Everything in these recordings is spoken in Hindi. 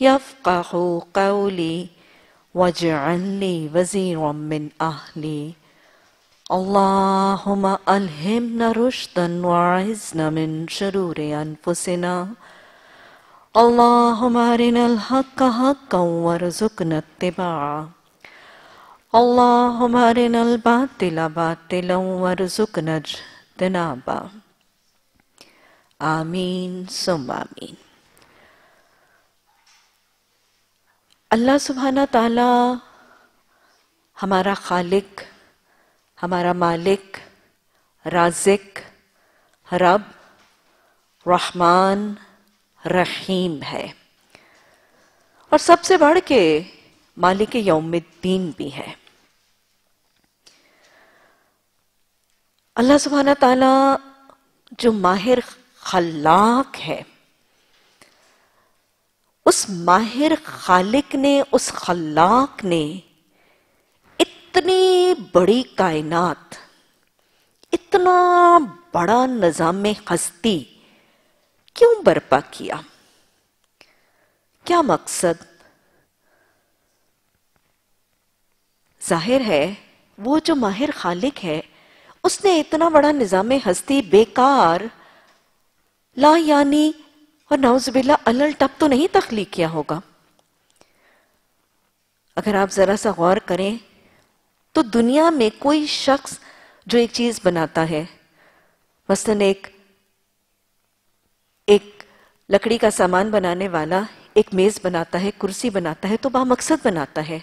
يفقه قولي واجعل لي وزيرا من أهلي اللهم ألهمنا رشدا وعزنا من شرور أنفسنا اللهم أرنا الحق حقا وارزقنا اتباعه اللهم أرنا الباطل باطلا وارزقنا اجتنابه آمين ثم آمين अल्लाह सुबहाना ताला हमारा खालिक हमारा मालिक राजिक रब रहमान रहीम है और सबसे बढ़ के मालिक यौमुद्दीन भी है अल्लाह सुबहाना ताला जो माहिर खलाक है उस माहिर खालिक ने उस खलाक ने इतनी बड़ी कायनात इतना बड़ा निजाम हस्ती क्यों बर्पा किया क्या मकसद जाहिर है वो जो माहिर खालिक है उसने इतना बड़ा निजाम हस्ती बेकार ला यानी और बिल्ला अलल टप तो नहीं तख्लीक किया होगा अगर आप ज़रा सा गौर करें तो दुनिया में कोई शख्स जो एक चीज़ बनाता है मसलन एक एक लकड़ी का सामान बनाने वाला एक मेज़ बनाता है कुर्सी बनाता है तो बामकसद बनाता है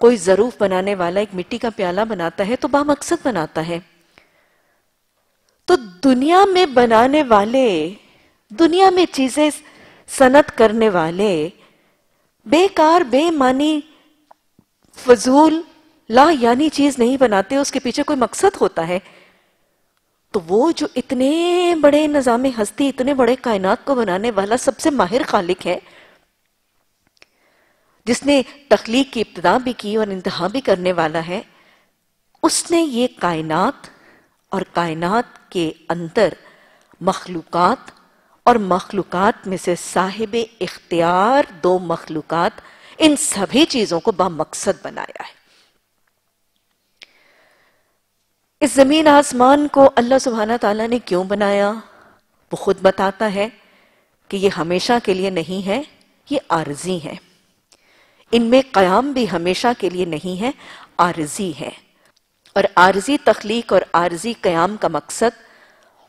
कोई ज़रूफ बनाने वाला एक मिट्टी का प्याला बनाता है तो बामकसद बनाता है तो दुनिया में बनाने वाले दुनिया में चीजें सनत करने वाले बेकार बेमानी फजूल ला यानी चीज नहीं बनाते उसके पीछे कोई मकसद होता है तो वो जो इतने बड़े निज़ाम हस्ती इतने बड़े कायनात को बनाने वाला सबसे माहिर खालिक है जिसने तख्लीक की इब्तदा भी की और इंतहा भी करने वाला है उसने ये कायनात और कायनात के अंदर मखलूकत और मखलूक में से साहिब इख्तियार दो मखलूक इन सभी चीजों को बामकसद बनाया है इस जमीन आसमान को अल्लाह सुबहाना तला ने क्यों बनाया वो खुद बताता है कि ये हमेशा के लिए नहीं है ये आरजी है इनमें कयाम भी हमेशा के लिए नहीं है आरजी है और आरजी तख्लीक और आरजी कयाम का मकसद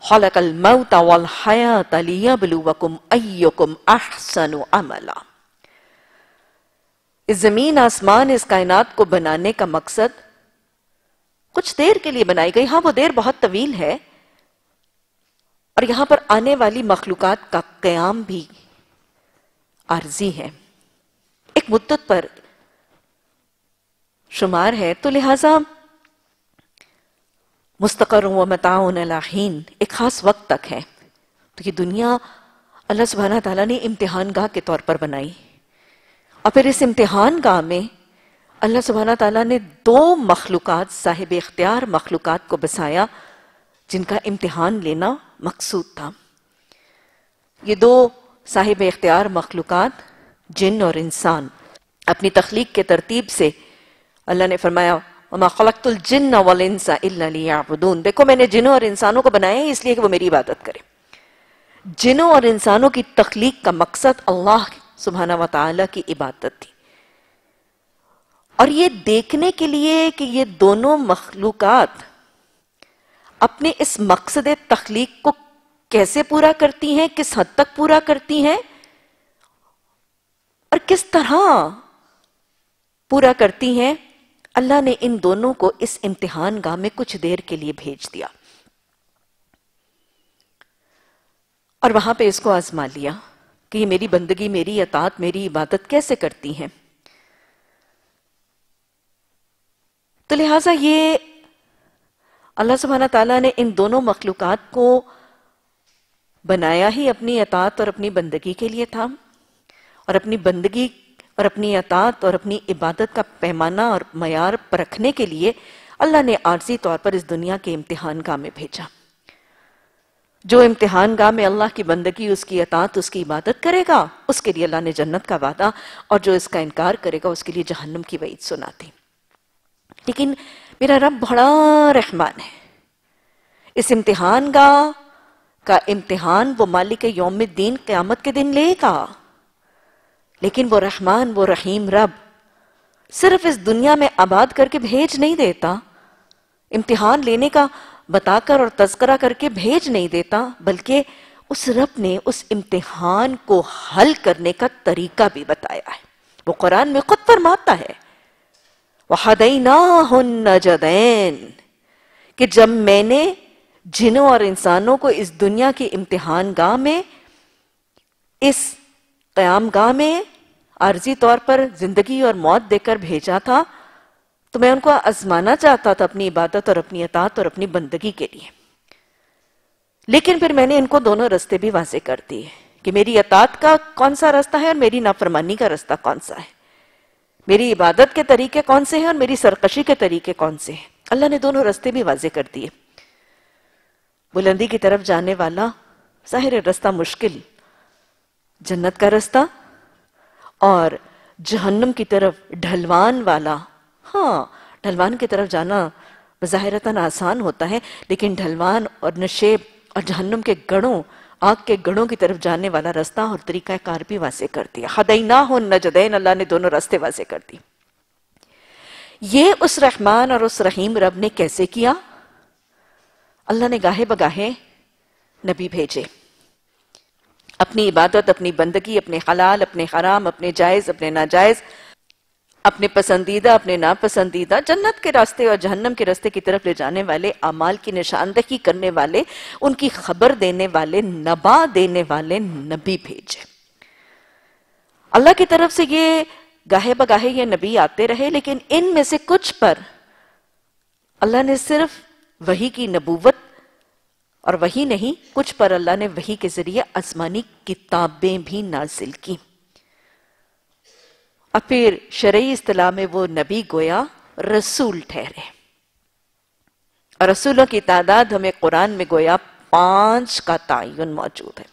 खलकल मौत वल हयात लियबलुवकुम अय्युकुम अहसनु अमला इस जमीन आसमान इस कायनात को बनाने का मकसद कुछ देर के लिए बनाई गई हाँ वो देर बहुत तवील है और यहां पर आने वाली मखलूकत का क्याम भी आर्जी है एक मुद्दत पर शुमार है तो लिहाजा मुस्तकर व मताउन लाहीन एक ख़ास वक्त तक है तो ये दुनिया अल्लाह सुबहाना ताला ने इम्तिहान गाह के तौर पर बनाई और फिर इस इम्तिहान गाह में अल्लाह सुबहाना ताला ने दो मखलूक साहिब इख्तियार मखलूक को बसाया जिनका इम्तिहान लेना मकसूद था ये दो साहिब इख्तियार मखलूक जिन और इंसान अपनी तख्लीक के तरतीब से अल्लाह ने फरमाया અને ખલકતુલ જिन्न વલ ઇન્સા ઇલ્લા લિયબુદૂન દેખો મેને જિનો ઓર ઇન્સાનો કો બનાયા હે ઇસલીયે કે વો મેરી ઇબાદત કરે જિનો ઓર ઇન્સાનો કી તખલીક કા મકસદ અલ્લાહ સુબહાન વ તઆલા કી ઇબાદત થી ઓર યે દેખને કે લિયે કે યે દોનો મખલુકાત અપને ઇસ મકસદ તખલીક કો કૈસે પૂરા કરતી હૈ કિસ હદ તક પૂરા કરતી હૈ ઓર કિસ તરહ પૂરા કરતી હૈ अल्लाह ने इन दोनों को इस इम्तिहान गाह में कुछ देर के लिए भेज दिया और वहां पे इसको आजमा लिया कि ये मेरी बंदगी मेरी अतात मेरी इबादत कैसे करती हैं तो लिहाजा ये अल्लाह सुबहाना तला ने इन दोनों मखलूक को बनाया ही अपनी अतात और अपनी बंदगी के लिए था और अपनी बंदगी और अपनी अतात और अपनी इबादत का पैमाना और मैार परखने के लिए अल्लाह ने आर्जी तौर पर इस दुनिया के इम्तिहान गाह में भेजा जो इम्तिहान गाह में अल्लाह की बंदगी उसकी अतात उसकी इबादत करेगा उसके लिए अल्लाह ने जन्नत का वादा और जो इसका इनकार करेगा उसके लिए जहन्नम की वईद सुनाती लेकिन मेरा रब बड़ा रहमान है इस इम्तिहान गाह का इम्तिहान वो मालिक योम दीन क्यामत के दिन लेगा लेकिन वो रहमान वो रहीम रब सिर्फ इस दुनिया में आबाद करके भेज नहीं देता इम्तिहान लेने का बताकर और तस्करा करके भेज नहीं देता बल्कि उस रब ने उस इम्तिहान को हल करने का तरीका भी बताया है वो कुरान में खुद फरमाता है वहदईना नजदैन कि जब मैंने जिनों और इंसानों को इस दुनिया के इम्तिहान गाह में इस क़याम गाह में आर्जी तौर पर जिंदगी और मौत देकर भेजा था तो मैं उनको आजमाना चाहता था अपनी इबादत और अपनी अतात और अपनी बंदगी के लिए लेकिन फिर मैंने इनको दोनों रास्ते भी वाजे कर दिए कि मेरी अतात का कौन सा रास्ता है और मेरी नाफरमानी का रास्ता कौन सा है मेरी इबादत के तरीके कौन से हैं और मेरी सरकशी के तरीके कौन से हैं अल्लाह ने दोनों रास्ते भी वाजे कर दिए बुलंदी की तरफ जाने वाला जाहिर रास्ता मुश्किल जन्नत का रास्ता और जहन्नम की तरफ ढलवान वाला हाँ ढलवान की तरफ जाना ज़ाहिरतन आसान होता है लेकिन ढलवान और नशेब और जहन्नम के गणों आग के गणों की तरफ जाने वाला रास्ता और तरीका कार भी वासे कर दिया ना हो नजदैन अल्लाह ने दोनों रास्ते वासे कर दिए ये उस रहमान और उस रहीम रब ने कैसे किया अल्लाह ने गाहे बगाहे नबी भेजे अपनी इबादत अपनी बंदगी अपने हलाल अपने हराम अपने जायज़ अपने नाजायज़ अपने पसंदीदा अपने नापसंदीदा जन्नत के रास्ते और जहन्नम के रास्ते की तरफ ले जाने वाले अमाल की निशानदही करने वाले उनकी खबर देने वाले नबा देने वाले नबी भेजे अल्लाह की तरफ से ये गाहे बगाहे ये नबी आते रहे लेकिन इनमें से कुछ पर अल्लाह ने सिर्फ वही की नबूवत और वही नहीं कुछ पर अल्लाह ने वही के जरिए आसमानी किताबें भी नाजिल की और फिर शरय इतलाह में वो नबी गोया रसूल ठहरे और रसूलों की तादाद हमें कुरान में गोया पांच का तयन मौजूद है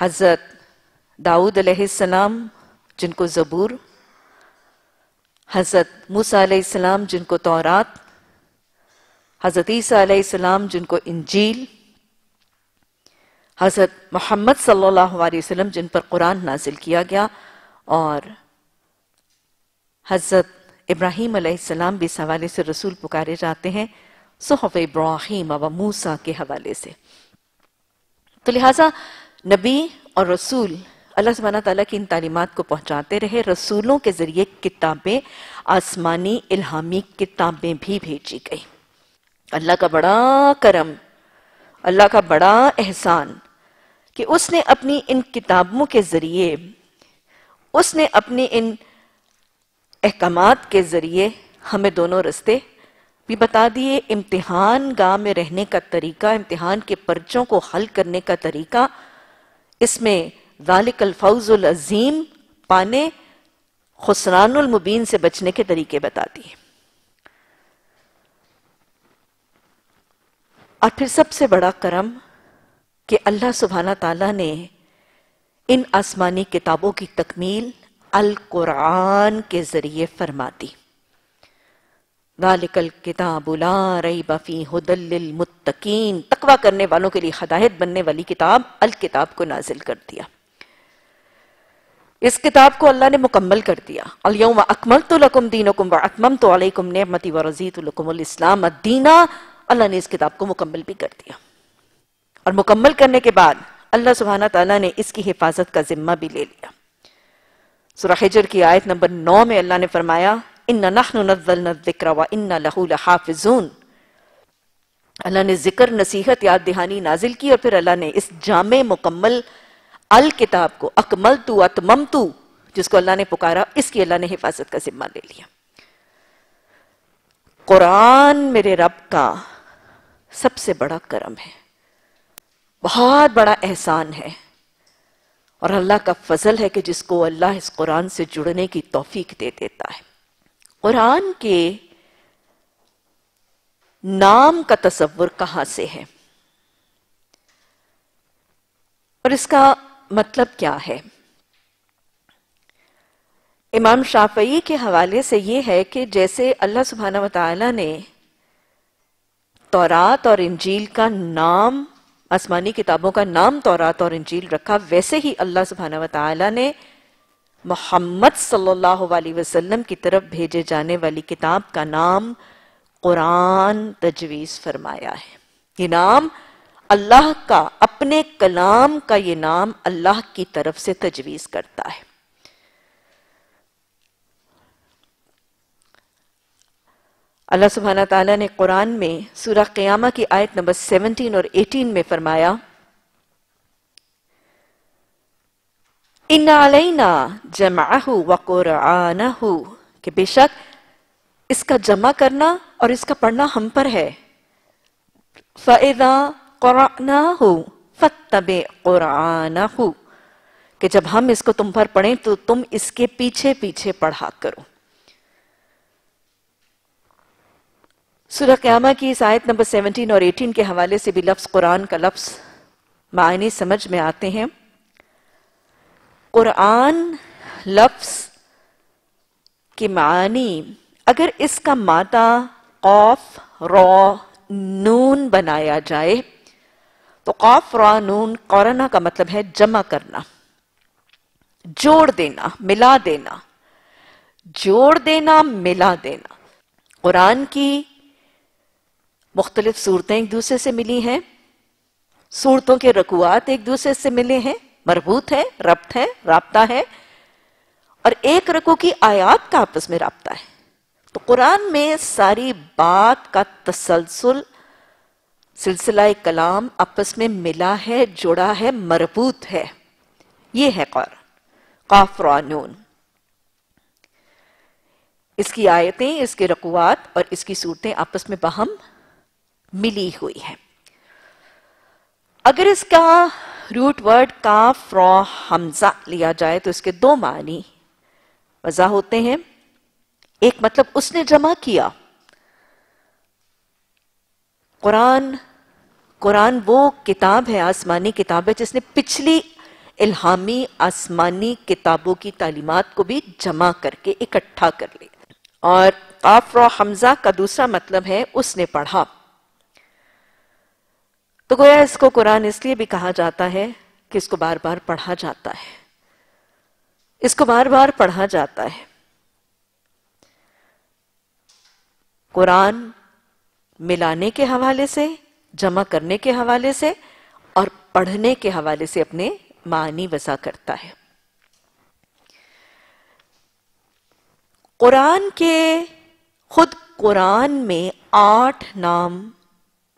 हजरत दाऊद अलैहिस्सलाम जिनको जबूर हजरत मूसा अलैहिस्सलाम जिनको तौरात हज़रत ईसीम जिनको इंजील हज़रत मोहम्मद सल्लल्लाहु अलैहि वसल्लम जिन पर कुरान नाजिल किया गया और हज़रत इब्राहिम सलाम भी इस हवाले से रसूल पुकारे जाते हैं सोहफ इब्राहिम अब मूसा के हवाले से तो लिहाजा नबी और रसूल अल्लाह सुबहाना तला की इन तालीमत को पहुंचाते रहे रसूलों के ज़रिए किताबें आसमानी इल्हामी किताबें भी भेजी गई अल्लाह का बड़ा करम अल्लाह का बड़ा एहसान कि उसने अपनी इन किताबों के जरिए उसने अपने इन अहकाम के जरिए हमें दोनों रस्ते भी बता दिए इम्तिहान गांव में रहने का तरीका इम्तिहान के पर्चों को हल करने का तरीका इसमें जालिकल फौजुल अजीम पाने खुसरानुल मुबीन से बचने के तरीके बता दिए और फिर सबसे बड़ा करम कि अल्लाह सुबहाना तला ने इन आसमानी किताबों की तकमील अल कुरान के जरिए फरमा दी वालिकल किताबुला रई बफी हदल मुत्तकीन तकवा करने वालों के लिए हदायत बनने वाली किताब अल किताब को नाजिल कर दिया इस किताब को अल्लाह ने मुकम्मल कर दिया अलयम अकमल तो लकुम दीनकुम व अतमम तो अलैकुम नमती व रजीत लकुम इस्लाम दीना अल्लाह ने इस किताब को मुकम्मल भी कर दिया और मुकम्मल करने के बाद अल्लाह सुबहाना तला ने इसकी हिफाजत का जिम्मा भी ले लिया सुरहजर की आयत नंबर नौ में अल्लाह ने फरमाया इन नखन निक्रवा इन लहूल अल्लाह ने जिक्र नसीहत याद दहानी नाजिल की और फिर अल्लाह ने इस जाम मुकम्मल अल किताब को अकमल तू अतम तू जिसको अल्लाह ने पुकारा इसकी अल्लाह ने हिफाजत का जिम्मा ले लिया कुरान मेरे रब का सबसे बड़ा करम है बहुत बड़ा एहसान है और अल्लाह का फजल है कि जिसको अल्लाह इस कुरान से जुड़ने की तोफीक दे देता है कुरान के नाम का तस्वुर कहां से है और इसका मतलब क्या है इमाम शाफई के हवाले से यह है कि जैसे अल्लाह सुबहाना वाली ने तौरात और इंजील का नाम आसमानी किताबों का नाम तौरात और इंजील रखा वैसे ही अल्लाह सुबहाना वाली ने मोहम्मद सल्लल्लाहु अलैहि वसल्लम की तरफ भेजे जाने वाली किताब का नाम कुरान तजवीज फरमाया है ये नाम अल्लाह का अपने कलाम का ये नाम अल्लाह की तरफ से तजवीज करता है अल्लाह सुबहाना तला ने कुरान में सूरा क्यामा की आयत नंबर 17 और 18 में फरमाया इन जमाहू व कि बेशक इसका जमा करना और इसका पढ़ना हम पर है फ़ैदा कुराना हो फ़तब कुराना कि जब हम इसको तुम पर पढ़ें तो तुम इसके पीछे पीछे पढ़ा करो सुरह क्यामा की इस आयत नंबर सेवनटीन और एटीन के हवाले से भी लफ्ज़ कुरान का लफ्स मायने समझ में आते हैं कुरान लफ्स के मानी अगर इसका मादा कौफ रौ नून बनाया जाए तो कौफ रॉ नून कौरना का मतलब है जमा करना जोड़ देना मिला देना जोड़ देना मिला देना कुरान की मुख्तलिफ सूरतें एक दूसरे से मिली हैं सूरतों के रकुआत एक दूसरे से मिले हैं मरबूत है रब्त हैं रबता है और एक रकू की आयात का आपस में रबता है तो कुरान में सारी बात का तसलसल सिलसिला कलाम आपस में मिला है जुड़ा है मरबूत है ये है कौर काफरानून इसकी आयतें इसके रकुआत और इसकी सूरतें आपस में बहम मिली हुई है अगर इसका रूट वर्ड का फ्रॉ हमजा लिया जाए तो इसके दो मानी वजह होते हैं एक मतलब उसने जमा किया कुरान कुरान वो किताब है आसमानी किताब है जिसने पिछली इल्हामी आसमानी किताबों की तालीमत को भी जमा करके इकट्ठा कर लिया और काफ हमजा का दूसरा मतलब है उसने पढ़ा तो गोया इसको कुरान इसलिए भी कहा जाता है कि इसको बार बार पढ़ा जाता है इसको बार बार पढ़ा जाता है कुरान मिलाने के हवाले से जमा करने के हवाले से और पढ़ने के हवाले से अपने मानी वसा करता है कुरान के खुद कुरान में आठ नाम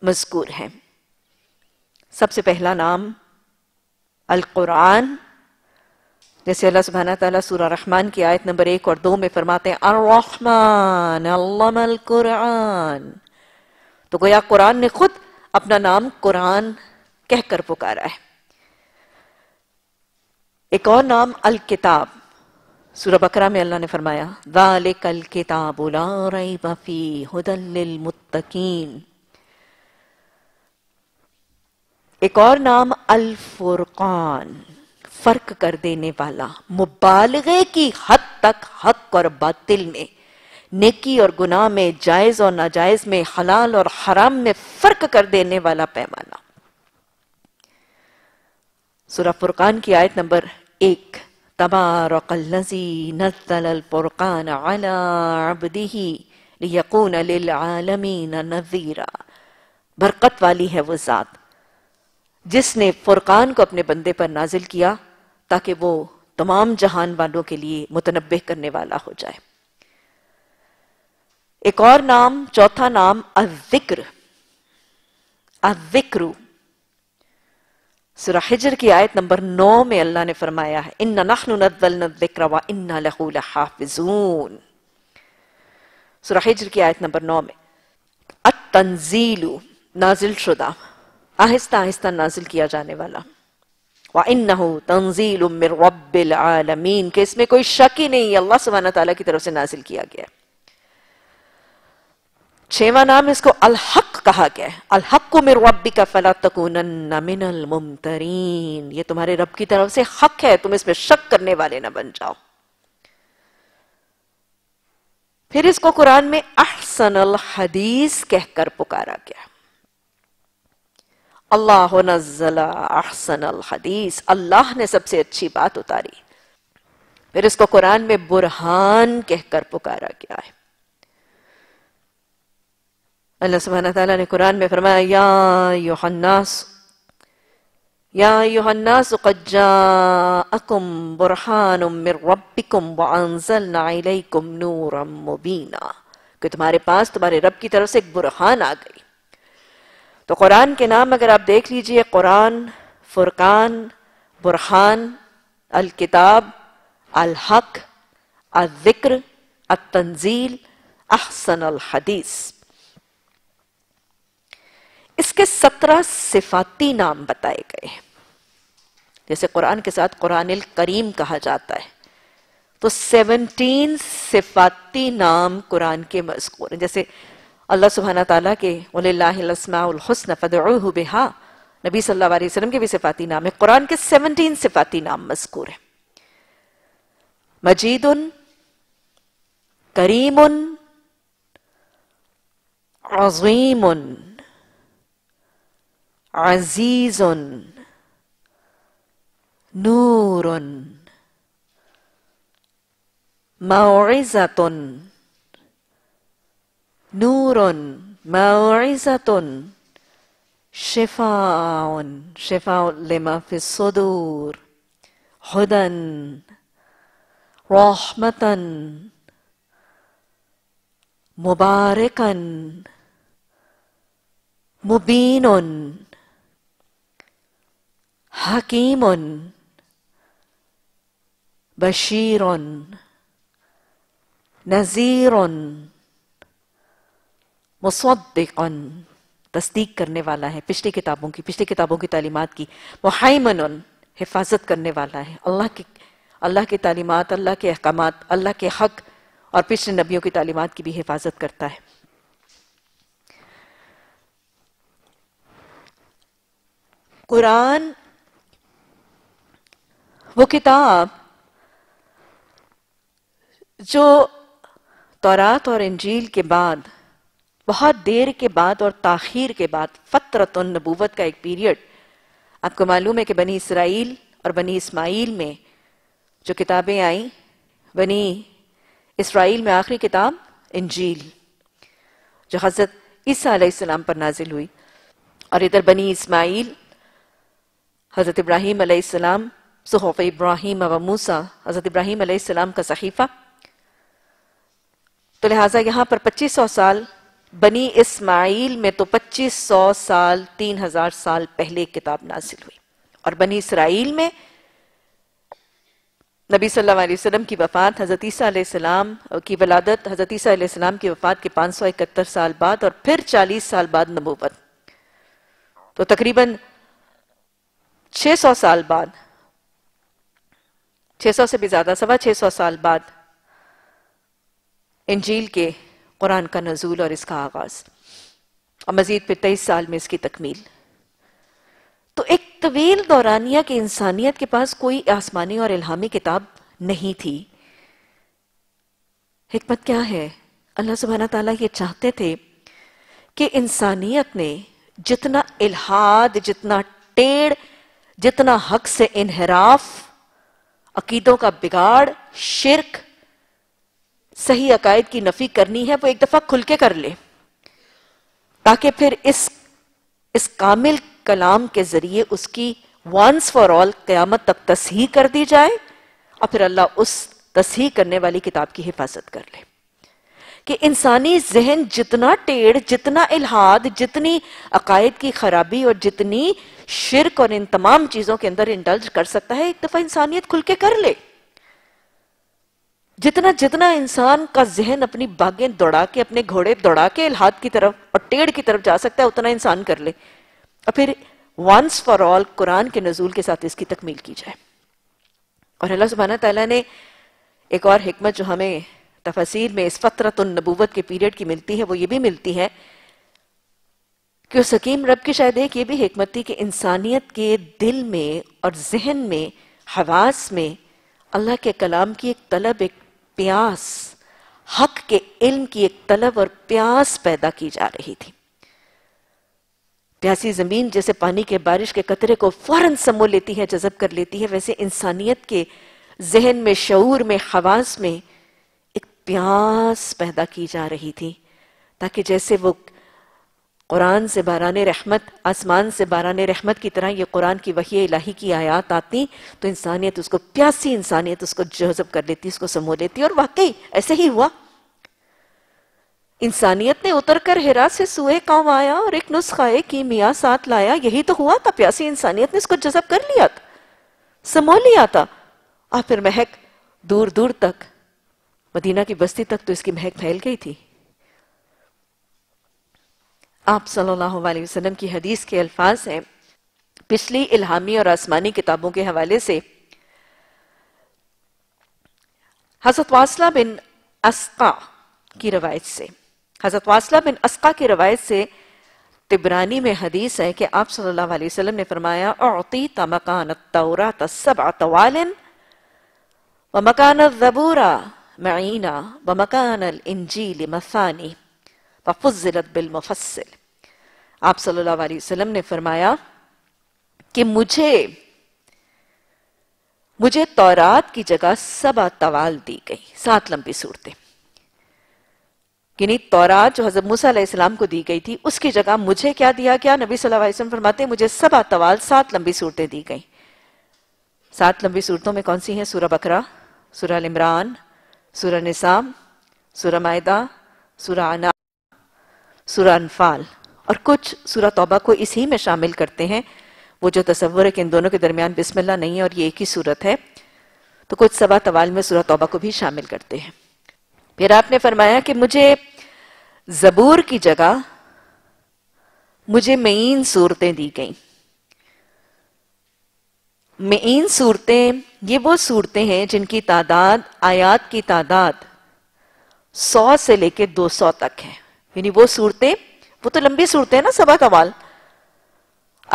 मजकूर हैं सबसे पहला नाम अल कुरान जैसे अल्लाह सुबहाना तला सूर रहमान की आयत नंबर एक और दो में फरमाते हैं अर्रहमान अल्लामल कुरान तो गोया कुरान ने खुद अपना नाम कुरान कहकर पुकारा है एक और नाम अल किताब सूरह बकरा में अल्लाह ने फरमाया वाले कल किताब उला बफी मुत्तकीन एक और नाम अल फुरकान फर्क कर देने वाला मुबालगे की हद तक हक और बातिल में नेकी और गुनाह में जायज और नाजायज में हलाल और हराम में फर्क कर देने वाला पैमाना सूरह फुरकान की आयत नंबर एक तबारक लजी अल फुरकान अला अब्दिही लियकून नज़ीरा बरकत वाली है वो जात जिसने फुरकान को अपने बंदे पर नाजिल किया ताकि वो तमाम जहान वालों के लिए मुतनबे करने वाला हो जाए एक और नाम चौथा नाम अजिक्र अजिक्रु सुरहिजर की आयत नंबर नौ में अल्लाह ने फरमाया है इन्ना नखन जिक्र व इन्ना लहू लहाफिजून सुरहिजर की आयत नंबर नौ में अतंजीलू नाजिल शुदा आहिस्ता आहिस्ता नाजिल किया जाने वाला तंजील उमिर आलमीन के इसमें कोई शक ही नहीं अल्लाह सुबहाना तला की तरफ से नाजिल किया गया छेवा नाम इसको अलहक कहा गया है अलहक को मेरे का फला तकून मिनल मुमतरीन ये तुम्हारे रब की तरफ से हक है तुम इसमें शक करने वाले ना बन जाओ फिर इसको कुरान में अहसन अल हदीस कहकर पुकारा गया अल्लाह अहसन हदीस अल्लाह ने सबसे अच्छी बात उतारी फिर इसको कुरान में बुरहान कहकर पुकारा गया है अल्लाह सुबहाना तला ने कुरान में फरमाया या योहन्नास या योहन्नास अकुम बुरहान बुरहानुम नूरम मुबीना कि तुम्हारे पास तुम्हारे रब की तरफ से एक बुरहान आ गई तो कुरान के नाम अगर आप देख लीजिए कुरान फुरकान बुरहान अल किताब अल हक अल जिक्र अल तंजील अहसन अल हदीस इसके सत्रह सिफाती नाम बताए गए हैं जैसे कुरान के साथ कुरान करीम कहा जाता है तो सेवनटीन सिफाती नाम कुरान के मजकूर हैं जैसे अल्लाह सुबहाना तला के उलसमाउलहसन फ़दह बेहा नबी सल्लल्लाहु अलैहि वसल्लम के भी सिफाती नाम है कुरान के सेवनटीन सिफाती नाम मजकूर है मजीद उन करीम उन अजीम उन अजीज उन नूर उन نور موعظة شفاء شفاء لما في الصدور هدى رحمة مباركا مبين حكيم بشير نذير तस्दीक करने वाला है पिछली किताबों की पिछली किताबों की तालीमत की मुहैमन हिफाजत करने वाला है अल्लाह की अल्लाह की तालीमत अल्लाह के अहकाम अल्लाह के हक और पिछले नबियों की तालीमत की भी हिफाजत करता है कुरान वो किताब जो तौरात और इंजील के बाद बहुत देर के बाद और ताखिर के बाद फतरत नबूवत का एक पीरियड आपको मालूम है कि बनी इसराइल और बनी इस्माइल में जो किताबें आई बनी इसराइल में आखिरी किताब इंजील जो हजरत ईसा पर नाजिल हुई और इधर बनी इस्माइल हज़रत इब्राहिम सलाम सहूफ इब्राहिम व मूसा हज़रत इब्राहिम सलाम का सहीफ़ा तो लिहाजा यहां पर 2500 साल बनी इस्माइल में तो 2500 साल 3000 साल पहले किताब नाजिल हुई और बनी इसराइल में नबी सल्लल्लाहु अलैहि वसल्लम की वफ़ात हज़रत की वलादत हज़रत की वफ़ात के पांच सौ इकहत्तर साल बाद और फिर चालीस साल बाद नबूवत तो तकरीबन छः सौ साल बाद छः सौ से भी ज़्यादा सवा छः सौ साल बाद इंजील के कुरान का नजूल और इसका आगाज और मजीद फिर तेईस साल में इसकी तकमील तो एक तवील दौरानिया के इंसानियत के पास कोई आसमानी और इल्हामी किताब नहीं थी हमत क्या है अल्लाह सुबहाना ताला ये चाहते थे कि इंसानियत ने जितना इलाहाद जितना टेढ़ जितना हक से इनहराफ अकीदों का बिगाड़ शिरक सही अकायद की नफी करनी है वो एक दफा खुल के कर ले ताकि फिर इस इस कामिल कलाम के जरिए उसकी वंस फॉर ऑल क्यामत तक तस्ही कर दी जाए और फिर अल्लाह उस तस्ही करने वाली किताब की हिफाजत कर ले कि इंसानी जहन जितना टेढ़ जितना इलाहाद जितनी अकायद की खराबी और जितनी शिरक और इन तमाम चीजों के अंदर इंडल्ज कर सकता है एक दफा इंसानियत खुल के कर ले जितना जितना इंसान का जहन अपनी बागें दौड़ा के अपने घोड़े दौड़ा के हाथ की तरफ और टेढ़ की तरफ जा सकता है उतना इंसान कर ले और फिर वंस फॉर ऑल कुरान के नजूल के साथ इसकी तकमील की जाए और अल्लाह सुबहाना तला ने एक और हमत जो हमें तफसीर में इस फतरत नबूवत के पीरियड की मिलती है वो ये भी मिलती है कि उस सकीम रब की शायद एक ये भी हमत थी कि इंसानियत के दिल में और जहन में हवास में अल्लाह के कलाम की एक तलब एक प्यास हक के इल्म की एक तलब और प्यास पैदा की जा रही थी प्यासी जमीन जैसे पानी के बारिश के कतरे को फौरन समो लेती है जजब कर लेती है वैसे इंसानियत के जहन में शूर में खवास में एक प्यास पैदा की जा रही थी ताकि जैसे वो कुरान से बारान रहमत आसमान से बारान रहमत की तरह ये कुरान की वही इलाही की आयात आती तो इंसानियत उसको प्यासी इंसानियत उसको जजब कर लेती उसको समो लेती और वाकई ऐसे ही हुआ इंसानियत ने उतर कर हिरा से सुए काम आया और एक नुस्खा एक कीमिया साथ लाया यही तो हुआ था प्यासी इंसानियत ने इसको जजब कर लिया था समो लिया था और फिर महक दूर दूर तक मदीना की बस्ती तक तो इसकी महक फैल गई थी आप सल्लल्लाहु अलैहि वसल्लम की हदीस के अल्फाज हैं पिछली इल्हामी और आसमानी किताबों के हवाले से हजरत वासला बिन अस्का की रवायत से हजरत वासला बिन अस्का की रवायत से तिबरानी में हदीस है कि आप सल्लल्लाहु अलैहि वसल्लम ने फरमाया मकान तौरा तसबा व मकान अल व मकान इंजील मसानी फुजलत बिलमफसल आप सल्लल्लाहु अलैहि वसल्लम ने फरमाया कि मुझे मुझे तौरात की जगह सबा तवाल दी गई सात लंबी सूरतें यानी तौरात जो हजरत मूसा इस्लाम को दी गई थी उसकी जगह मुझे क्या दिया गया नबी सल्लल्लाहु अलैहि वसल्लम फरमाते मुझे सबा तवाल सात लंबी सूरतें दी गई सात लंबी सूरतों में कौन सी हैं सूरह बकरा सूरह इमरान सूरह निसाम सूरह मायदा सूरह अना सूरा अनफाल और कुछ सूरा तौबा को इसी में शामिल करते हैं वो जो तस्वर है कि इन दोनों के दरमियान बिस्मिल्ला नहीं है और ये एक ही सूरत है तो कुछ सवा तवाल में सूरत तौबा को भी शामिल करते हैं फिर आपने फरमाया कि मुझे जबूर की जगह मुझे मेन सूरतें दी गई मेन सूरतें ये वो सूरतें हैं जिनकी तादाद आयात की तादाद सौ से लेकर दो सौ तक है यानी वो सूरतें वो तो लंबी सूरतें ना सबा कमाल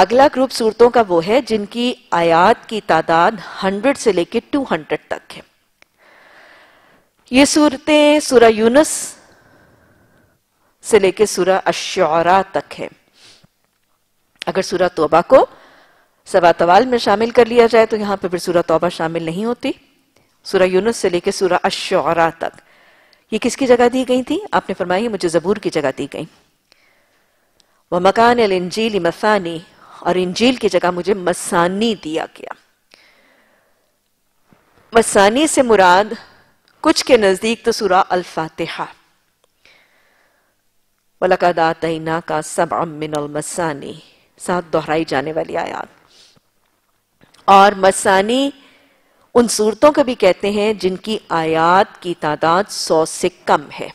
अगला ग्रुप सूरतों का वो है जिनकी आयात की तादाद हंड्रेड से लेकर हंड्रेड तक है ये सूरतें सूरा यूनस से लेकर सूरा अशरा तक है अगर सूरा तोबा को सवा तवाल में शामिल कर लिया जाए तो यहां पर फिर सूरा तोबा शामिल नहीं होती सूरा यूनस से लेकर सूरा अशरा तक ये किसकी जगह दी गई थी आपने फरमाई मुझे जबूर की जगह दी गई वह मकान अल इंजील मसानी और इंजील की जगह मुझे मसानी दिया गया मसानी से मुराद कुछ के नजदीक तो सूरा अल फातिहा वलकदातना का सब अमिन मसानी साथ दोहराई जाने वाली आयात और मसानी उन सूरतों को भी कहते हैं जिनकी आयात की तादाद सौ से कम है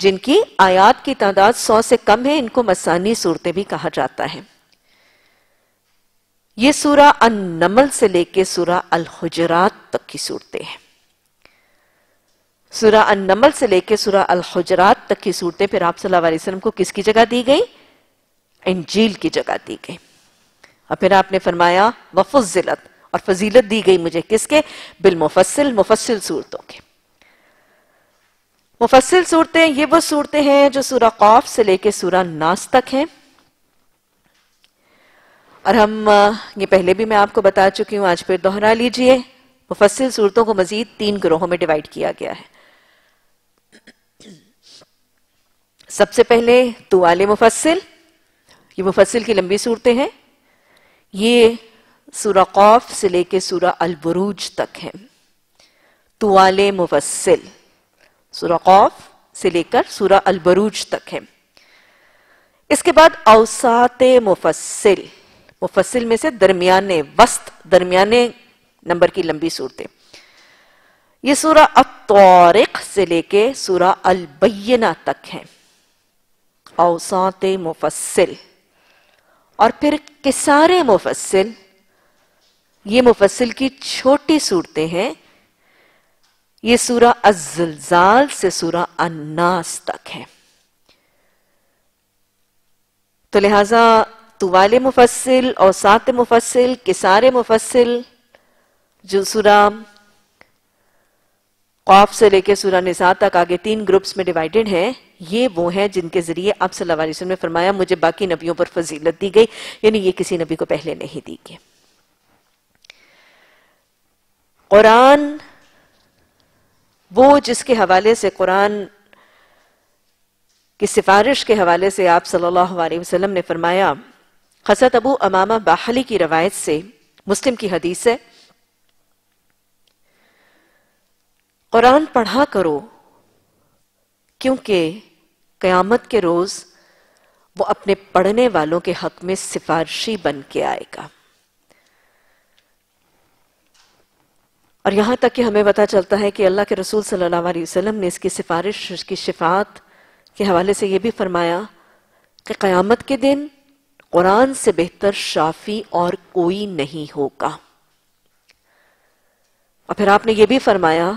जिनकी आयात की तादाद सौ से कम है इनको मसानी सूरतें भी कहा जाता है ये सूरा अन नमल से लेके सूरा अल हुजरात तक की सूरतें हैं सूरा अन नमल से लेके सूरा अल हुजरात तक की सूरतें फिर आप सल्लल्लाहु अलैहि वसल्लम को किसकी जगह दी गई इंजील की जगह दी गई और फिर आपने फरमाया वफुजिलत और फजीलत दी गई मुझे किसके बिल मुफसल सूरतों के मुफसल सूरतें ये वो सूरतें हैं जो सूर कौफ से लेकर सूर नास तक हैं और हम ये पहले भी मैं आपको बता चुकी हूं आज फिर दोहरा लीजिए मुफसल सूरतों को मजीद तीन ग्रोहों में डिवाइड किया गया है सबसे पहले तुआले मुफसल ये मुफसल की लंबी सूरतें हैं ये सूरा कौफ से लेके सूरा अलबरूज तक है तुआले मुफस्सिल सूरा कौफ से लेकर सूरा अलबरूज तक है इसके बाद अवसात मुफस्सिल मुफस्सिल में से दरमियाने वस्त दरमियाने नंबर की लंबी सूरतें ये सूरा अतौरक से लेके सूरा अलबैना तक है अवसात मुफस्सिल और फिर किसारे मुफस्सिल ये मुफसिल की छोटी सूरतें हैं ये सूरा अजलजाल से सूरा अन्नास तक है तो लिहाजा तुवाले मुफसिल और सात मुफस्सिल किसार मुफसल जो सूरा कौफ से लेकर सूरा निसा तक आगे तीन ग्रुप्स में डिवाइडेड है ये वो हैं जिनके जरिए आप सल्लल्लाहु अलैहि वसल्लम ने फरमाया मुझे बाकी नबियों पर फजीलत दी गई यानी ये किसी नबी को पहले नहीं दी गई कुरान वो जिसके हवाले से कुरान की सिफारिश के हवाले से आप सल्लल्लाहु अलैहि वसल्लम ने फरमाया हसत अबू अमामा बाहली की रवायत से मुस्लिम की हदीस है कुरान पढ़ा करो क्योंकि कयामत के रोज वो अपने पढ़ने वालों के हक में सिफारशी बन के आएगा और यहाँ तक कि हमें पता चलता है कि अल्लाह के रसूल सल्लल्लाहु अलैहि वसल्लम ने इसकी सिफारिश की शिफात के हवाले से ये भी फरमाया कि क़यामत के दिन कुरान से बेहतर शाफी और कोई नहीं होगा और फिर आपने ये भी फरमाया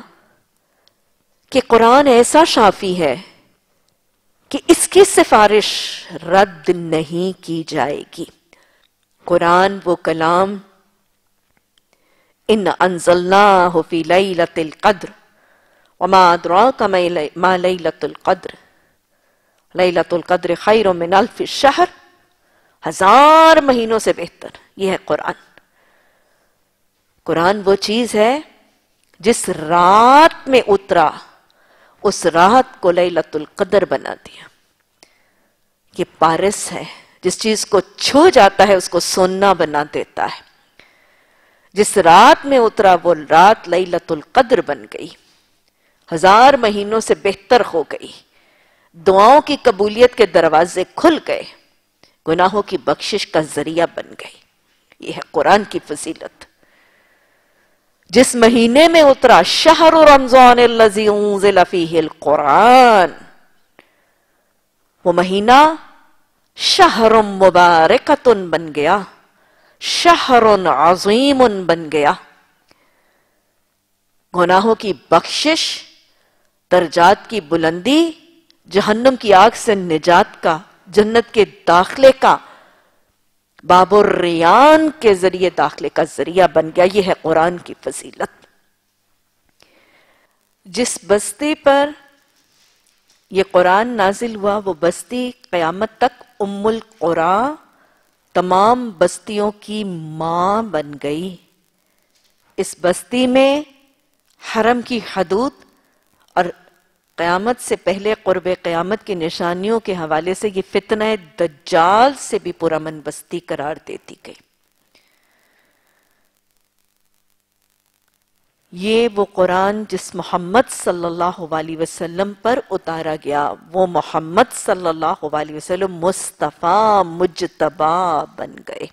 कि कुरान ऐसा शाफी है कि इसकी सिफारिश रद्द नहीं की जाएगी कुरान वो कलाम इन अनजल्लाफी लैलतिल कद्र वमाद्रा मा लैलतुल कद्र लैलतुल कद्र खैर मिन अल्फ शहर हजार महीनों से बेहतर यह है कुरान कुरान वो चीज है जिस रात में उतरा उस रात को लैलतुल कदर बना दिया ये पारस है जिस चीज को छू जाता है उसको सोना बना देता है जिस रात में उतरा वो रात लतुल कद्र बन गई हजार महीनों से बेहतर हो गई दुआओं की कबूलियत के दरवाजे खुल गए गुनाहों की बख्शिश का जरिया बन गई यह है कुरान की फजीलत जिस महीने में उतरा शहर रमजान कुरान वो महीना शहर मुबारक बन गया शहर अजीम बन गया गुनाहों की बख्शिश दर्जात की बुलंदी जहन्नम की आग से निजात का जन्नत के दाखले का बाबुर रियान के जरिए दाखले का जरिया बन गया यह है कुरान की फजीलत जिस बस्ती पर यह कुरान नाजिल हुआ वो बस्ती कयामत तक उम्मुल कुरा तमाम बस्तियों की मां बन गई इस बस्ती में हरम की हदूद और क़यामत से पहले क़ुरब क़यामत की निशानियों के हवाले से ये फितना दज्जाल से भी पुरमन बस्ती करार देती गई ये वो कुरान जिस मोहम्मद सल्लल्लाहु अलैहि वसल्लम पर उतारा गया वो मोहम्मद सल्लल्लाहु अलैहि वसल्लम मुस्तफ़ा मुजतबा बन गए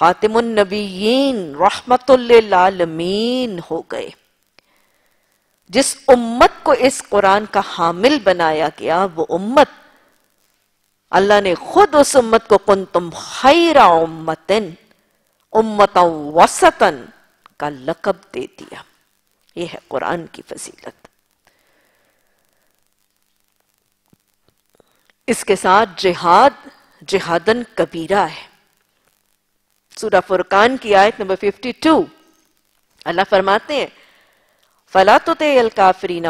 खातिमुन्नबीन रहमतुल्लामीन हो गए जिस उम्मत को इस कुरान का हामिल बनाया गया वो उम्मत अल्लाह ने खुद उस उम्मत को कुन तुम खैरा उम्मतन उम्मत वसतन का लकब दे दिया यह है कुरान की फजीलत इसके साथ जिहाद जिहादन कबीरा है सूरा फुरकान की आयत नंबर 52 अल्लाह फरमाते हैं फला तो अल काफरी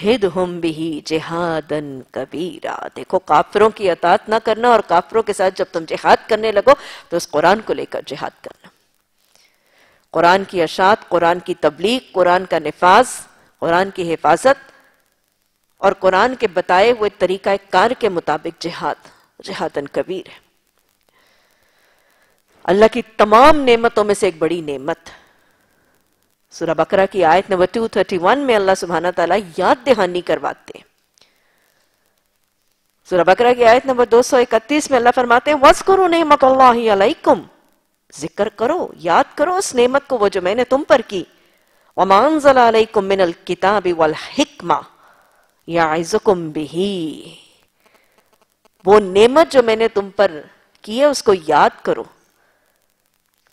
हिद हम भी जिहादन कबीरा देखो काफरों की अतात ना करना और काफरों के साथ जब तुम जिहाद करने लगो तो उस कुरान को लेकर जिहाद करना कुरान की अशात कुरान की तबलीग कुरान का नफाज कुरान की हिफाजत और कुरान के बताए हुए तरीका कार के मुताबिक जिहाद जिहादन कबीर है अल्लाह की तमाम नेमतों में से एक बड़ी नेमत सुरा बकरा की आयत नंबर टू थर्टी वन में अल्लाह सुबहाना तला याद दहानी करवाते हैं बकरा की आयत नंबर दो सौ इकतीस में अल्लाह फरमाते हैं वस्कुरु नेमत अल्लाह अलैकुम जिक्र करो याद करो उस नेमत को वो जो मैंने तुम पर की ओमान जलाकुम मिनल किताब वल हिकमा याजुकुम बिही वो नेमत जो मैंने तुम पर की है उसको याद करो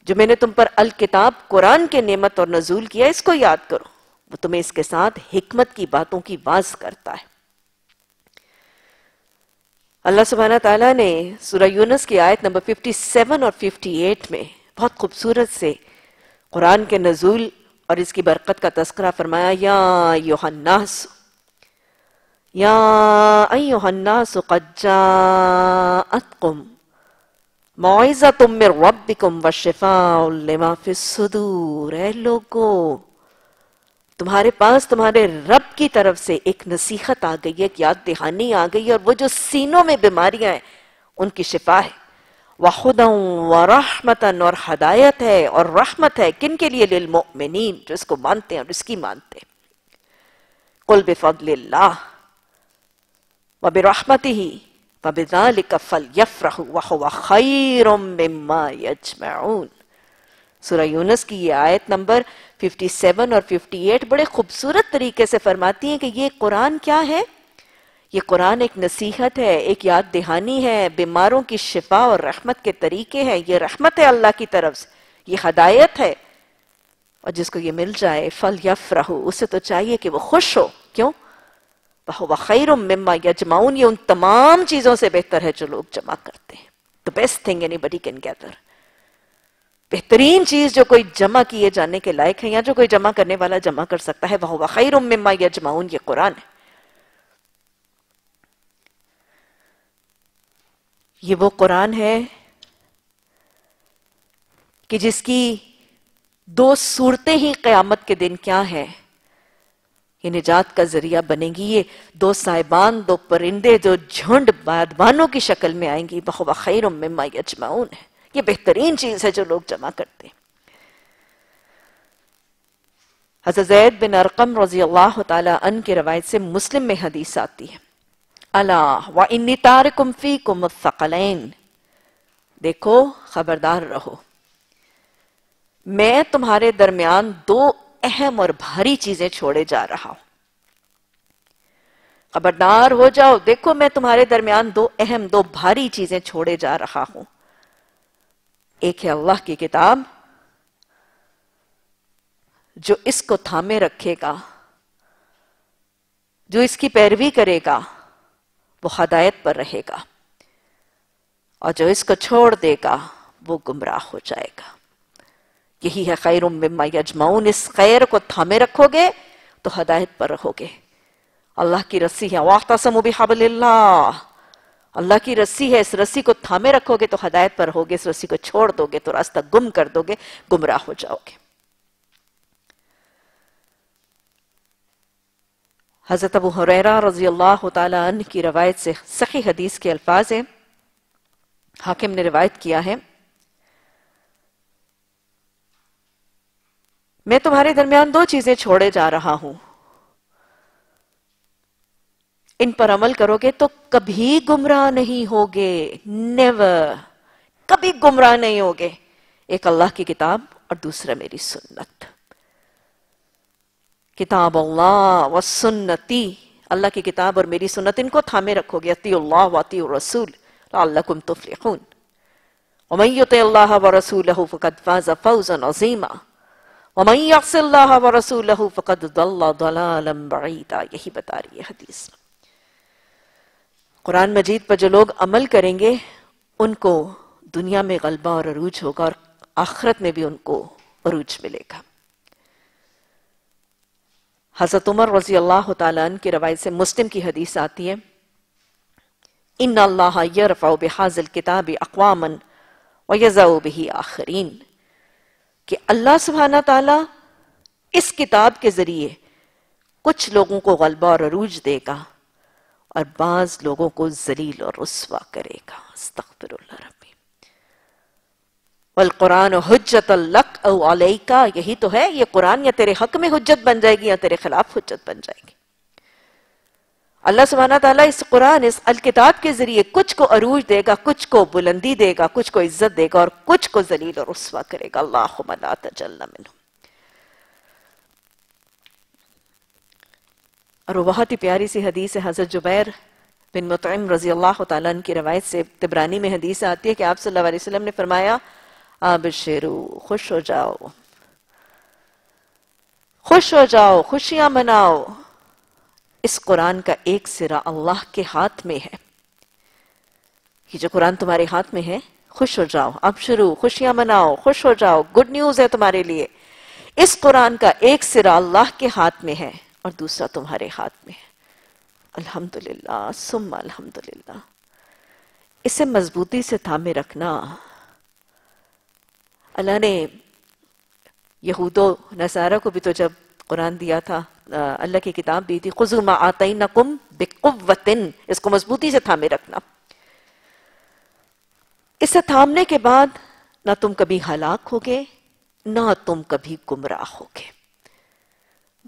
जो मैंने तुम पर अल किताब कुरान के नेमत और नजूल किया इसको याद करो वो तुम्हें इसके साथ हिकमत की बातों की वाज करता है अल्लाह सुबहाना तला ने सूरह यूनस की आयत नंबर 57 और 58 में बहुत खूबसूरत से कुरान के नजूल और इसकी बरकत का तस्करा फरमाया या योहन्नास या अयोहन्नास कज्जाअतकुम मौइज़तुम मिर रब्बिकुम वशिफाउल लिमा फिस्सुदूर ए लोगों तुम्हारे पास तुम्हारे रब की तरफ से एक नसीहत आ गई है एक याद दहानी आ गई है और वो जो सीनों में बीमारियां हैं उनकी शिफा है वह वाहुदा व रहमतन और हदायत है और रहमत है किन के लिए लिलमोमिन जो इसको मानते हैं और इसकी मानते कुल बेफल वब रहमत ही वबिदालिक फल यफरहु वहुव खैरुम मिम्मा यजमऊन सूरह यूनुस की ये आयत नंबर 57 और 58 बड़े खूबसूरत तरीके से फरमाती हैं कि ये कुरान क्या है ये कुरान एक नसीहत है एक याद दहानी है बीमारों की शिफा और रहमत के तरीके हैं ये रहमत है अल्लाह की तरफ से ये हदायत है और जिसको ये मिल जाए फल या फ्रहू उसे तो चाहिए कि वो खुश हो क्यों वह मम्मा या जमाउन ये उन तमाम चीजों से बेहतर है जो लोग जमा करते हैं the best thing anybody can gather बेहतरीन चीज जो कोई जमा किए जाने के लायक है या जो कोई जमा करने वाला जमा कर सकता है वह खैर उम्मा या जमाउन ये कुरान है ये वो कुरान है कि जिसकी दो सूरतें ही कयामत के दिन क्या है ये निजात का जरिया बनेगी ये दो साहिबान दो परिंदे दो झुंड बादबानों की शक्ल में आएंगी बहुबा खैर उम्मा यजमाउन है ये बेहतरीन चीज है जो लोग जमा करते हैं हजरत बिन अरकम रजी अल्लाह तन की रवायत से मुस्लिम में हदीस आती है अला व इन्नी तारकुम फी कुम देखो खबरदार रहो मैं तुम्हारे दरमियान दो अहम और भारी चीजें छोड़े जा रहा हूं खबरदार हो जाओ देखो मैं तुम्हारे दरमियान दो अहम दो भारी चीजें छोड़े जा रहा हूं एक है अल्लाह की किताब जो इसको थामे रखेगा जो इसकी पैरवी करेगा वो हदायत पर रहेगा और जो इसको छोड़ देगा वो गुमराह हो जाएगा यही है खैर उम्मा यजमाउन इस खैर को थामे रखोगे तो हदायत पर रहोगे अल्लाह की रस्सी है वाह तसम हबल्ला अल्लाह की रस्सी है इस रस्सी को थामे रखोगे तो हदायत पर होगे इस रस्सी को छोड़ दोगे तो रास्ता गुम कर दोगे गुमराह हो जाओगे हजरत अबू हुरैरा रजी अल्लाह तन की रवायत से सखी हदीस के अल्फाज हैं हाकिम ने रिवायत किया है मैं तुम्हारे दरमियान दो चीजें छोड़े जा रहा हूं इन पर अमल करोगे तो कभी गुमराह नहीं होगे नेवर कभी गुमराह नहीं होगे एक अल्लाह की किताब और दूसरा मेरी सुन्नत किताब अल्लाह व सुन्नती अल्लाह की किताब और मेरी सुन्नत इनको थामे रखोगे अति अल्लाह वती रसूल अल्लाकुम तुफलिखून उमैत الله ورسوله فقد فاز فوزا عظيما ومن يعص الله ورسوله فقد ضل ضلالا بعيدا यही बता रही है हदीस कुरान मजीद पर जो लोग अमल करेंगे उनको दुनिया में गलबा और अरूज होगा और आखरत में भी उनको अरूज मिलेगा हजरत उमर रजी अल्लाह तन की रवायत से मुस्लिम की हदीस आती है इन अल्लाह यरफ़ा बहाजल किताब अकवामन व यज़ाओ बही आखरीन कि अल्लाह सुबहाना ताला इस किताब के ज़रिए कुछ लोगों को गलबा और अरूज देगा और बाज लोगों को जलील और रसवा करेगा अस्तफर हजत लक अलैका यही तो है ये कुरान या तेरे हक में हजत बन जाएगी या तेरे खिलाफ हजत बन जाएगी अल्लाह सुबहाना ताला इस कुरान इस किताब के जरिए कुछ को अरूज देगा कुछ को बुलंदी देगा कुछ को इज्जत देगा और कुछ को जलील और रसवा करेगा अल्लाह तजल्ला मिनू और वो बहुत ही प्यारी सी हदीस है हज़रत जुबैर बिन मुतम रजी अल्लाह की रवायत से तिबरानी में हदीस आती है कि आप सल्लल्लाहु अलैहि वसल्लम ने फरमाया आब शेरू खुश हो जाओ खुश हो जाओ खुशियां मनाओ इस कुरान का एक सिरा अल्लाह के हाथ में है ये जो कुरान तुम्हारे हाथ में है खुश हो जाओ अब शुरू खुशियां मनाओ खुश हो जाओ गुड न्यूज है तुम्हारे लिए इस कुरान का एक सिरा अल्लाह के हाथ में है और दूसरा तुम्हारे हाथ में है अल्हम्दुलिल्लाह सुम्मा अल्हम्दुलिल्लाह इसे मजबूती से थामे रखना अल्लाह ने यहूदो नसारा को भी तो जब कुरान दिया था अल्लाह की किताब दी थी खुजुमा आतई नकुम बेकुवतिन इसको मजबूती से थामे रखना इसे थामने के बाद ना तुम कभी हलाक होगे ना तुम कभी गुमराह होगे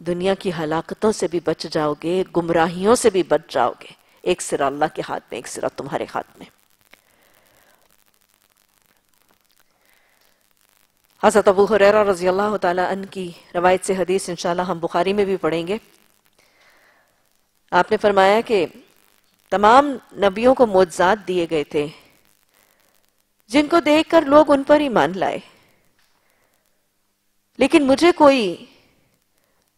दुनिया की हलाकतों से भी बच जाओगे गुमराहियों से भी बच जाओगे एक सिरा अल्लाह के हाथ में एक सिरा तुम्हारे हाथ में हजरत अबू हुरैरा रजी अल्लाह तन की रवायत से हदीस इंशाल्लाह हम बुखारी में भी पढ़ेंगे आपने फरमाया कि तमाम नबियों को मोजात दिए गए थे जिनको देखकर लोग उन पर ईमान लाए लेकिन मुझे कोई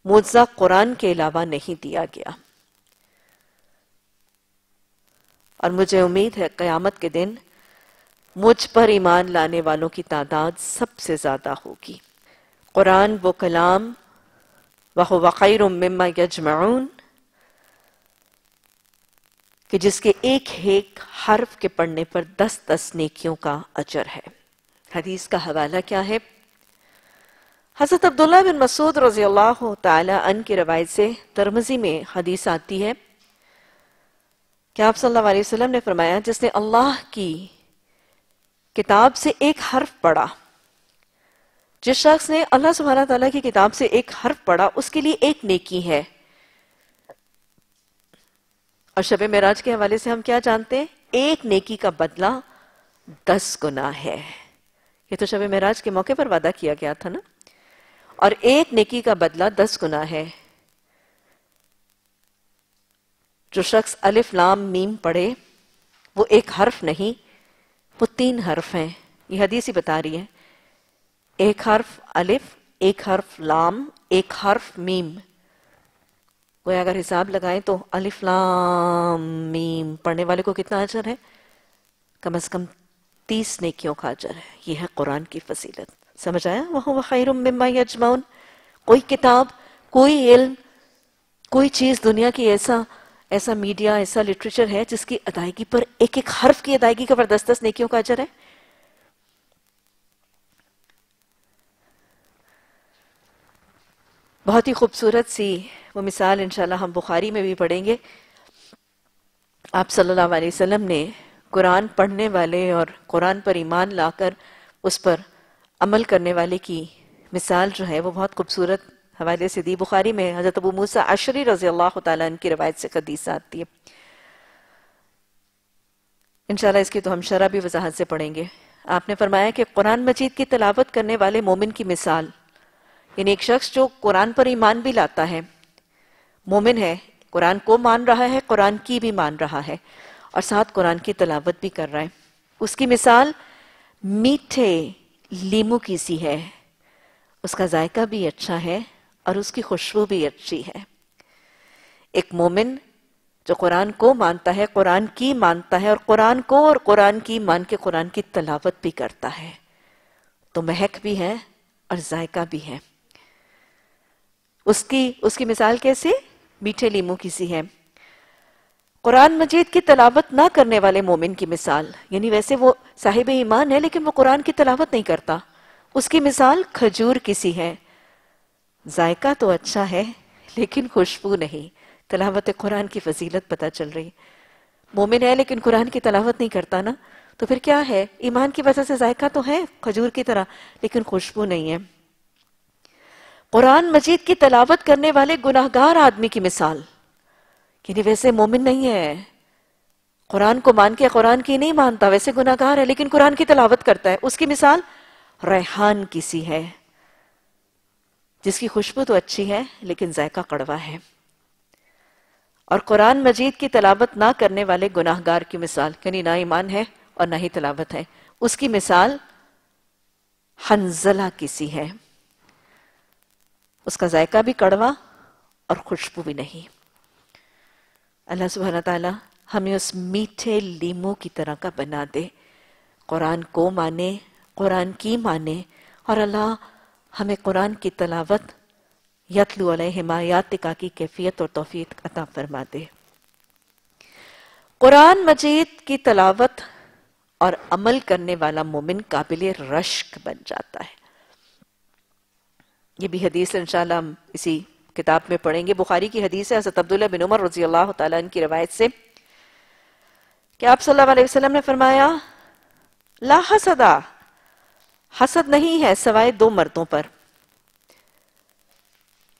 मुआवजा कुरान के अलावा नहीं दिया गया और मुझे उम्मीद है कयामत के दिन मुझ पर ईमान लाने वालों की तादाद सबसे ज्यादा होगी कुरान वो कलाम वह वक़ैर मम्मा यजमाउन कि जिसके एक एक हर्फ के पढ़ने पर दस दस नेकियों का अजर है हदीस का हवाला क्या है हज़रत अब्दुल्ला बिन मसूद रजी अल्लाह तन की रवायत से तरमजी में हदीस आती है कि आप सल्लल्लाहु अलैहि वसल्लम ने फरमाया जिसने अल्लाह की किताब से एक हर्फ पढ़ा जिस शख्स ने अल्लाह सुबहाना तला की किताब से एक हर्फ पढ़ा उसके लिए एक नेकी है और शब महराज के हवाले से हम क्या जानते हैं एक नेकी का बदला दस गुना है ये तो शब महराज के मौके पर वादा किया गया था ना और एक नेकी का बदला दस गुना है जो शख्स अलिफ लाम मीम पढ़े वो एक हर्फ नहीं वो तीन हर्फ हैं ये हदीस ही बता रही है एक हर्फ अलिफ एक हर्फ लाम एक हर्फ मीम कोई अगर हिसाब लगाए तो अलिफ लाम मीम पढ़ने वाले को कितना अजर है कम से कम तीस नेकियों का अजर है यह है कुरान की फसीलत समझ आया वह खैरम यजमाउन कोई किताब कोई इल्म कोई चीज दुनिया की ऐसा ऐसा मीडिया ऐसा लिटरेचर है जिसकी अदायगी पर एक एक हर्फ की अदायगी का पर दस दस नेकियों का अजर है बहुत ही खूबसूरत सी वो मिसाल इंशाल्लाह हम बुखारी में भी पढ़ेंगे आप सल्लल्लाहु अलैहि वसल्लम ने कुरान पढ़ने वाले और कुरान पर ईमान लाकर उस पर अमल करने वाले की मिसाल जो है वो बहुत खूबसूरत हवाले से दी बुखारी में हज़रत अबू मूसा अशरी रजी अल्लाह की रवायत से कदीस आती है इनशाला इसकी तो हम शरा भी वजाहत से पढ़ेंगे आपने फरमाया कि कुरान मजीद की तलावत करने वाले मोमिन की मिसाल यानी एक शख्स जो कुरान पर ईमान भी लाता है मोमिन है कुरान को मान रहा है कुरान की भी मान रहा है और साथ कुरान की तलावत भी कर रहा है उसकी मिसाल मीठे लीमू की सी है उसका जायका भी अच्छा है और उसकी खुशबू भी अच्छी है एक मोमिन जो कुरान को मानता है कुरान की मानता है और कुरान को और कुरान की मान के कुरान की तलावत भी करता है तो महक भी है और जायका भी है उसकी उसकी मिसाल कैसे मीठे लीमू की सी है कुरान मजीद की तलावत ना करने वाले मोमिन की मिसाल यानी वैसे वो साहिब ईमान है लेकिन वो कुरान की तलावत नहीं करता उसकी मिसाल खजूर किसी है जायका तो अच्छा है लेकिन खुशबू नहीं तलावत कुरान की फजीलत पता चल रही मोमिन है लेकिन कुरान की तलावत नहीं करता ना तो फिर क्या है ईमान की वजह से जायका तो है खजूर की तरह लेकिन खुशबू नहीं है कुरान मजीद की तलावत करने वाले गुनाहगार आदमी की मिसाल यानी वैसे मोमिन नहीं है कुरान को मान के कुरान की नहीं मानता वैसे गुनागार है लेकिन कुरान की तलावत करता है उसकी मिसाल रेहान सी है जिसकी खुशबू तो अच्छी है लेकिन जायका कड़वा है और कुरान मजीद की तलावत ना करने वाले गुनाहगार की मिसाल यानी ना ईमान है और ना ही तलावत है उसकी मिसाल हंजला किसी है उसका जायका भी कड़वा और खुशबू भी नहीं अल्लाह सुबहाना तला हमें उस मीठे लीमो की तरह का बना दे कुरान को माने कुरान की माने और अल्लाह हमें कुरान की तलावत यतलू का की कैफियत और तोफी अता फरमा दे कुरान मजीद की तलावत और अमल करने वाला मोमिन काबिल रश्क बन जाता है ये भी हदीस इंशाल्लाह इसी किताब में पढ़ेंगे बुखारी की हदीस है हजरत अब्दुल्ला बिन उमर रजी अल्लाह तन की रवायत से कि आप सल्लल्लाहु अलैहि वसल्लम ने फरमाया ला हसदा हसद नहीं है सवाए दो मर्दों पर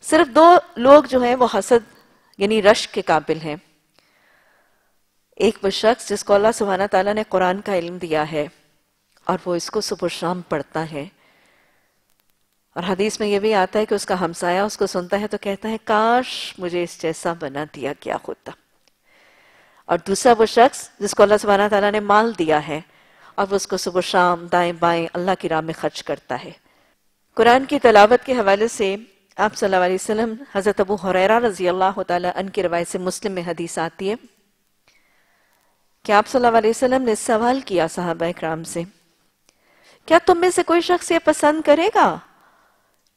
सिर्फ दो लोग जो हैं वो हसद यानी रश के काबिल हैं एक वो शख्स जिसको अल्लाह सुबहाना तला ने कुरान का इल्म दिया है और वो इसको सुबह शाम पढ़ता है और हदीस में यह भी आता है कि उसका हमसाया उसको सुनता है तो कहता है काश मुझे इस जैसा बना दिया क्या होता और दूसरा वो शख्स जिसको अल्लाह सुबहाना तला ने माल दिया है और वो उसको सुबह शाम दाएं बाएं अल्लाह की राह में खर्च करता है कुरान की तलावत के हवाले से आप सल्लल्लाहु अलैहि वसल्लम हज़रत अबू हुरैरा रजी अल्लाह तन की रवायत से मुस्लिम में हदीस आती है कि आप सल्लल्लाहु अलैहि वसल्लम ने सवाल किया साहब कराम से क्या तुम में से कोई शख्स ये पसंद करेगा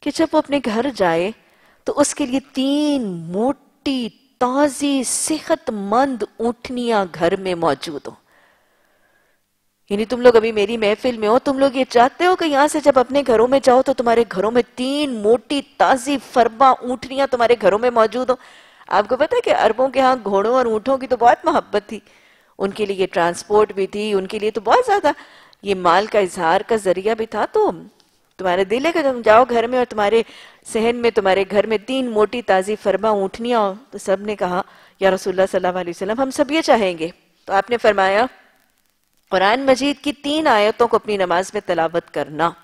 कि जब वो अपने घर जाए तो उसके लिए तीन मोटी ताजी सेहतमंद ऊटनिया घर में मौजूद हो यानी तुम लोग अभी मेरी महफिल में हो तुम लोग ये चाहते हो कि यहां से जब अपने घरों में जाओ तो तुम्हारे घरों में तीन मोटी ताजी फरबा ऊटनिया तुम्हारे घरों में मौजूद हो आपको पता है कि अरबों के यहां घोड़ों और ऊंटों की तो बहुत मोहब्बत थी उनके लिए ट्रांसपोर्ट भी थी उनके लिए तो बहुत ज्यादा ये माल का इजहार का जरिया भी था तो तुम्हारे दिल है कि तुम जाओ घर में और तुम्हारे सहन में तुम्हारे घर में तीन मोटी ताजी फरमा ऊँटनियाँ हो तो सब ने कहा या रसुल्ला सल्लल्लाहु अलैहि वसल्लम हम सब ये चाहेंगे तो आपने फरमाया कुरान मजीद की तीन आयतों को अपनी नमाज में तलावत करना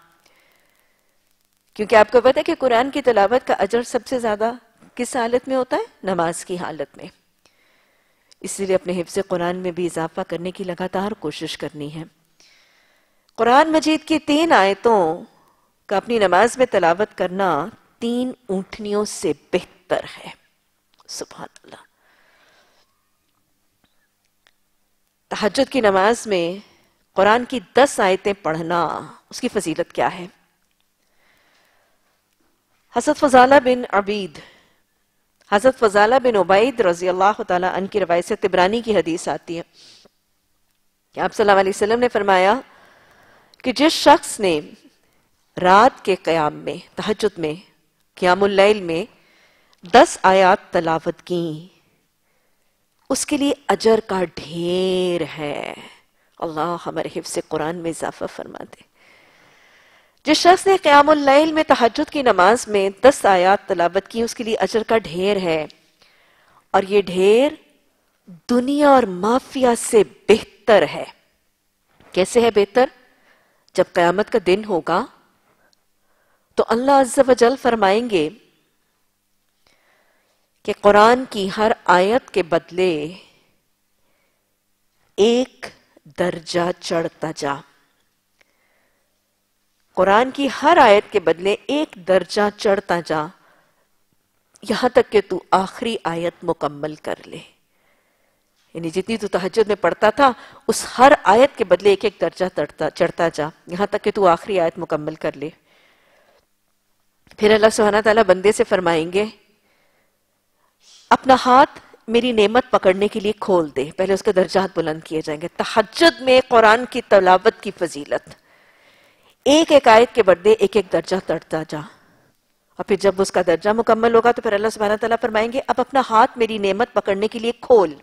क्योंकि आपको पता है कि कुरान की तलावत का अजर सबसे ज्यादा किस हालत में होता है नमाज की हालत में इसलिए अपने हिफ्स कुरान में भी इजाफा करने की लगातार कोशिश करनी है कुरान मजीद की तीन आयतों का अपनी नमाज में तलावत करना तीन ऊँटनियों से बेहतर है सुबह अल्लाह तहजद की नमाज में कुरान की दस आयतें पढ़ना उसकी फजीलत क्या है हजरत फजाला बिन अबीद हजरत फजाला बिन उबैद रजी अल्लाह तन की रवायत से तिबरानी की हदीस आती है कि आप सल्लाम ने फरमाया कि जिस शख्स ने रात के क्याम में तहजद में क्यामुल्लैल में दस आयात तलावत की उसके लिए अजर का ढेर है अल्लाह हमारे हिफ्स कुरान में इजाफा फरमा दे जिस शख्स ने क्यामुल्लैल में तहजद की नमाज में दस आयात तलावत की उसके लिए अजर का ढेर है और ये ढेर दुनिया और माफिया से बेहतर है कैसे है बेहतर जब कयामत का दिन होगा तो अल्लाह अज्जल फरमाएंगे कि कुरान की हर आयत के बदले एक दर्जा चढ़ता जा कुरान की हर आयत के बदले एक दर्जा चढ़ता जा यहां तक कि तू आखिरी आयत मुकम्मल कर ले यानी जितनी तू तहजद में पढ़ता था उस हर आयत के बदले एक एक दर्जा चढ़ता जा यहां तक कि तू आखिरी आयत मुकम्मल कर ले फिर अल्लाह सुहाना तला बंदे से फरमाएंगे अपना हाथ मेरी नेमत पकड़ने के लिए खोल दे पहले उसके दर्जात बुलंद किए जाएंगे तहजद में कुरान की तलावत की फजीलत एक एक आयत के बढ़ते एक एक दर्जा तड़ता जा और फिर जब उसका दर्जा मुकम्मल होगा तो फिर अल्लाह सुबहाना तला फरमाएंगे अब अपना हाथ मेरी नेमत पकड़ने के लिए खोल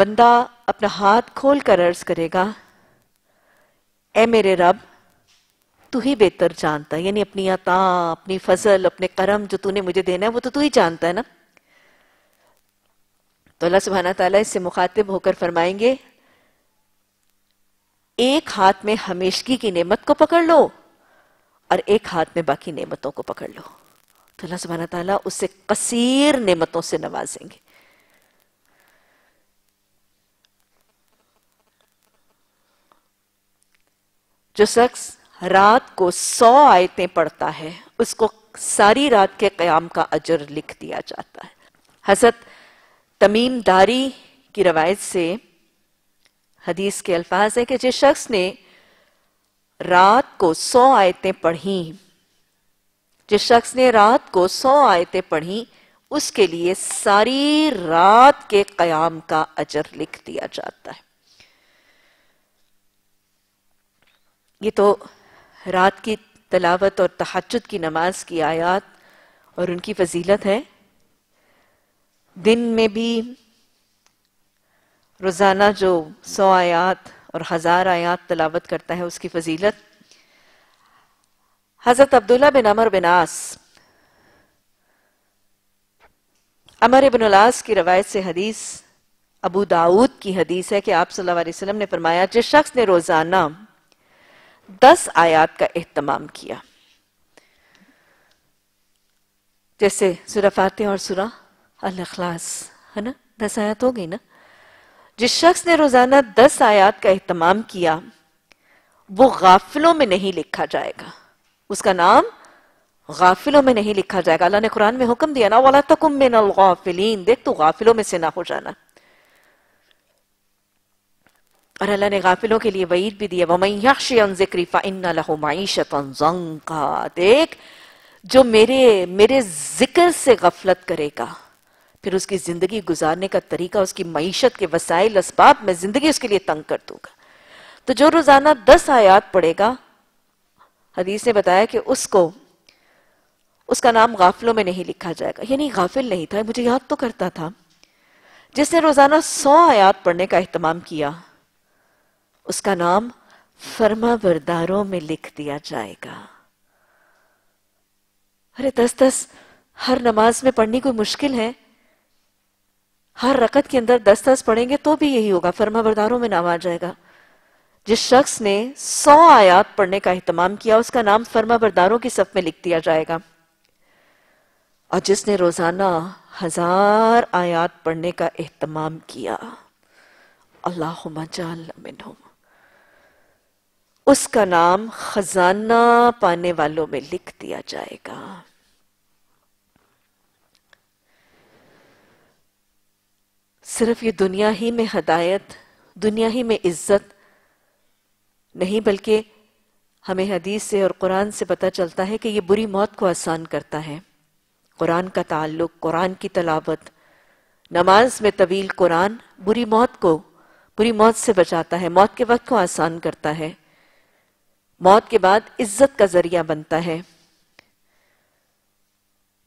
बंदा अपना हाथ खोल कर अर्ज करेगा ए मेरे रब तू ही बेहतर जानता है यानी अपनी अता अपनी फजल अपने कर्म जो तूने मुझे देना है वो तो तू ही जानता है ना तो अल्लाह सुबहाना तला इससे मुखातिब होकर फरमाएंगे एक हाथ में हमेशगी की नेमत को पकड़ लो और एक हाथ में बाकी नेमतों को पकड़ लो तो अल्लाह सुबहाना तला उससे कसीर नेमतों से नवाजेंगे जो शख्स रात को सौ आयतें पढ़ता है उसको सारी रात के क्याम का अजर लिख दिया जाता है हजरत तमीम दारी की रवायत से हदीस के अल्फाज है कि जिस शख्स ने रात को सौ आयतें पढ़ी जिस शख्स ने रात को सौ आयतें पढ़ी उसके लिए सारी रात के क्याम का अजर लिख दिया जाता है ये तो रात की तलावत और तहजद की नमाज की आयात और उनकी फजीलत है दिन में भी रोज़ाना जो सौ आयात और हज़ार आयात तलावत करता है उसकी फजीलत हज़रत अब्दुल्ला बिन अमर बिनास अमर इबन उलास की रवायत से हदीस अबू दाऊद की हदीस है कि आप सल्लल्लाहु अलैहि वसल्लम ने फरमाया जिस शख्स ने रोज़ाना दस आयात का अहतमाम किया जैसे सुरा और सुरा अलखलास है ना दस आयात हो गई ना जिस शख्स ने रोजाना दस आयात का अहतमाम किया वो गाफिलों में नहीं लिखा जाएगा उसका नाम गाफिलों में नहीं लिखा जाएगा अल्लाह ने कुरान में हुक्म दिया ना वाला तकुम मिन गाफिलीन देख तू गाफिलों में से ना हो जाना और अल्लाह ने गाफिलों के लिए वईद भी दिया वमैन इन देख जो मेरे मेरे जिक्र से गफलत करेगा फिर उसकी जिंदगी गुजारने का तरीका उसकी मीशत के वसाइल इसबाब मैं जिंदगी उसके लिए तंग कर दूंगा तो जो रोजाना दस आयात पढ़ेगा हदीस ने बताया कि उसको उसका नाम गाफिलों में नहीं लिखा जाएगा यानी गाफिल नहीं था मुझे याद तो करता था जिसने रोजाना सौ आयात पढ़ने का अहतमाम किया उसका नाम फर्मा बरदारों में लिख दिया जाएगा अरे दस दस हर नमाज में पढ़नी कोई मुश्किल है हर रकत के अंदर दस दस पढ़ेंगे तो भी यही होगा फर्मा बरदारों में नाम आ जाएगा जिस शख्स ने सौ आयात पढ़ने का अहतमाम किया उसका नाम फर्मा बरदारों की सफ में लिख दिया जाएगा और जिसने रोजाना हजार आयात पढ़ने का अहतमाम किया अल्लाह मजाल मिनहुम उसका नाम खजाना पाने वालों में लिख दिया जाएगा सिर्फ ये दुनिया ही में हदायत दुनिया ही में इज्जत नहीं बल्कि हमें हदीस से और कुरान से पता चलता है कि ये बुरी मौत को आसान करता है कुरान का ताल्लुक कुरान की तलावत नमाज में तवील कुरान बुरी मौत को बुरी मौत से बचाता है मौत के वक्त को आसान करता है मौत के बाद इज्जत का जरिया बनता है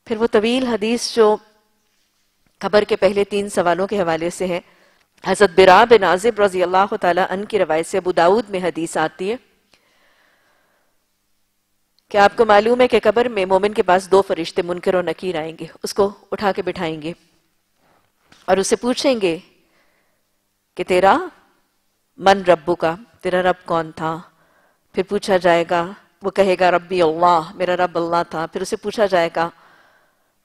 फिर वो तवील हदीस जो खबर के पहले तीन सवालों के हवाले से है हजरत बिरा बिन आजिब रजी अल्लाह तन की रवायत से अबूदाऊद में हदीस आती है कि आपको मालूम है कि कबर में मोमिन के पास दो फरिश्ते मुनकर और नकीर आएंगे उसको उठा के बिठाएंगे और उसे पूछेंगे कि तेरा मन रब्बू का तेरा रब कौन था फिर पूछा जाएगा वो कहेगा रब्बी अल्लाह मेरा रब अल्लाह था फिर उसे पूछा जाएगा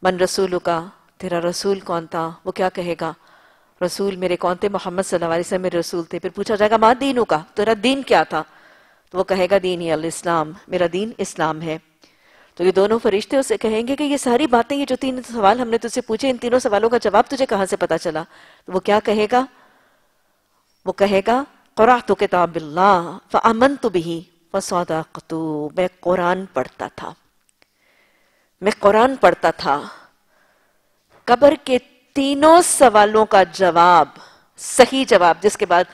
मन रसूल का तेरा रसूल कौन था वो क्या कहेगा रसूल मेरे कौन थे मोहम्मद सल्लल्लाहु मेरे रसूल थे फिर पूछा जाएगा माँ दीनू का तेरा दीन क्या था तो वो कहेगा दीन ही इस्लाम मेरा दीन इस्लाम है तो ये दोनों फरिश्ते उसे कहेंगे कि ये सारी बातें ये जो तीन सवाल हमने तुझसे पूछे इन तीनों सवालों का जवाब तुझे कहाँ से पता चला तो वो क्या कहेगा वो कहेगा कुराह तो किताब अमन तो भी फसौदाकतू तो मैं कुरान पढ़ता था मैं कुरान पढ़ता था कबर के तीनों सवालों का जवाब सही जवाब जिसके बाद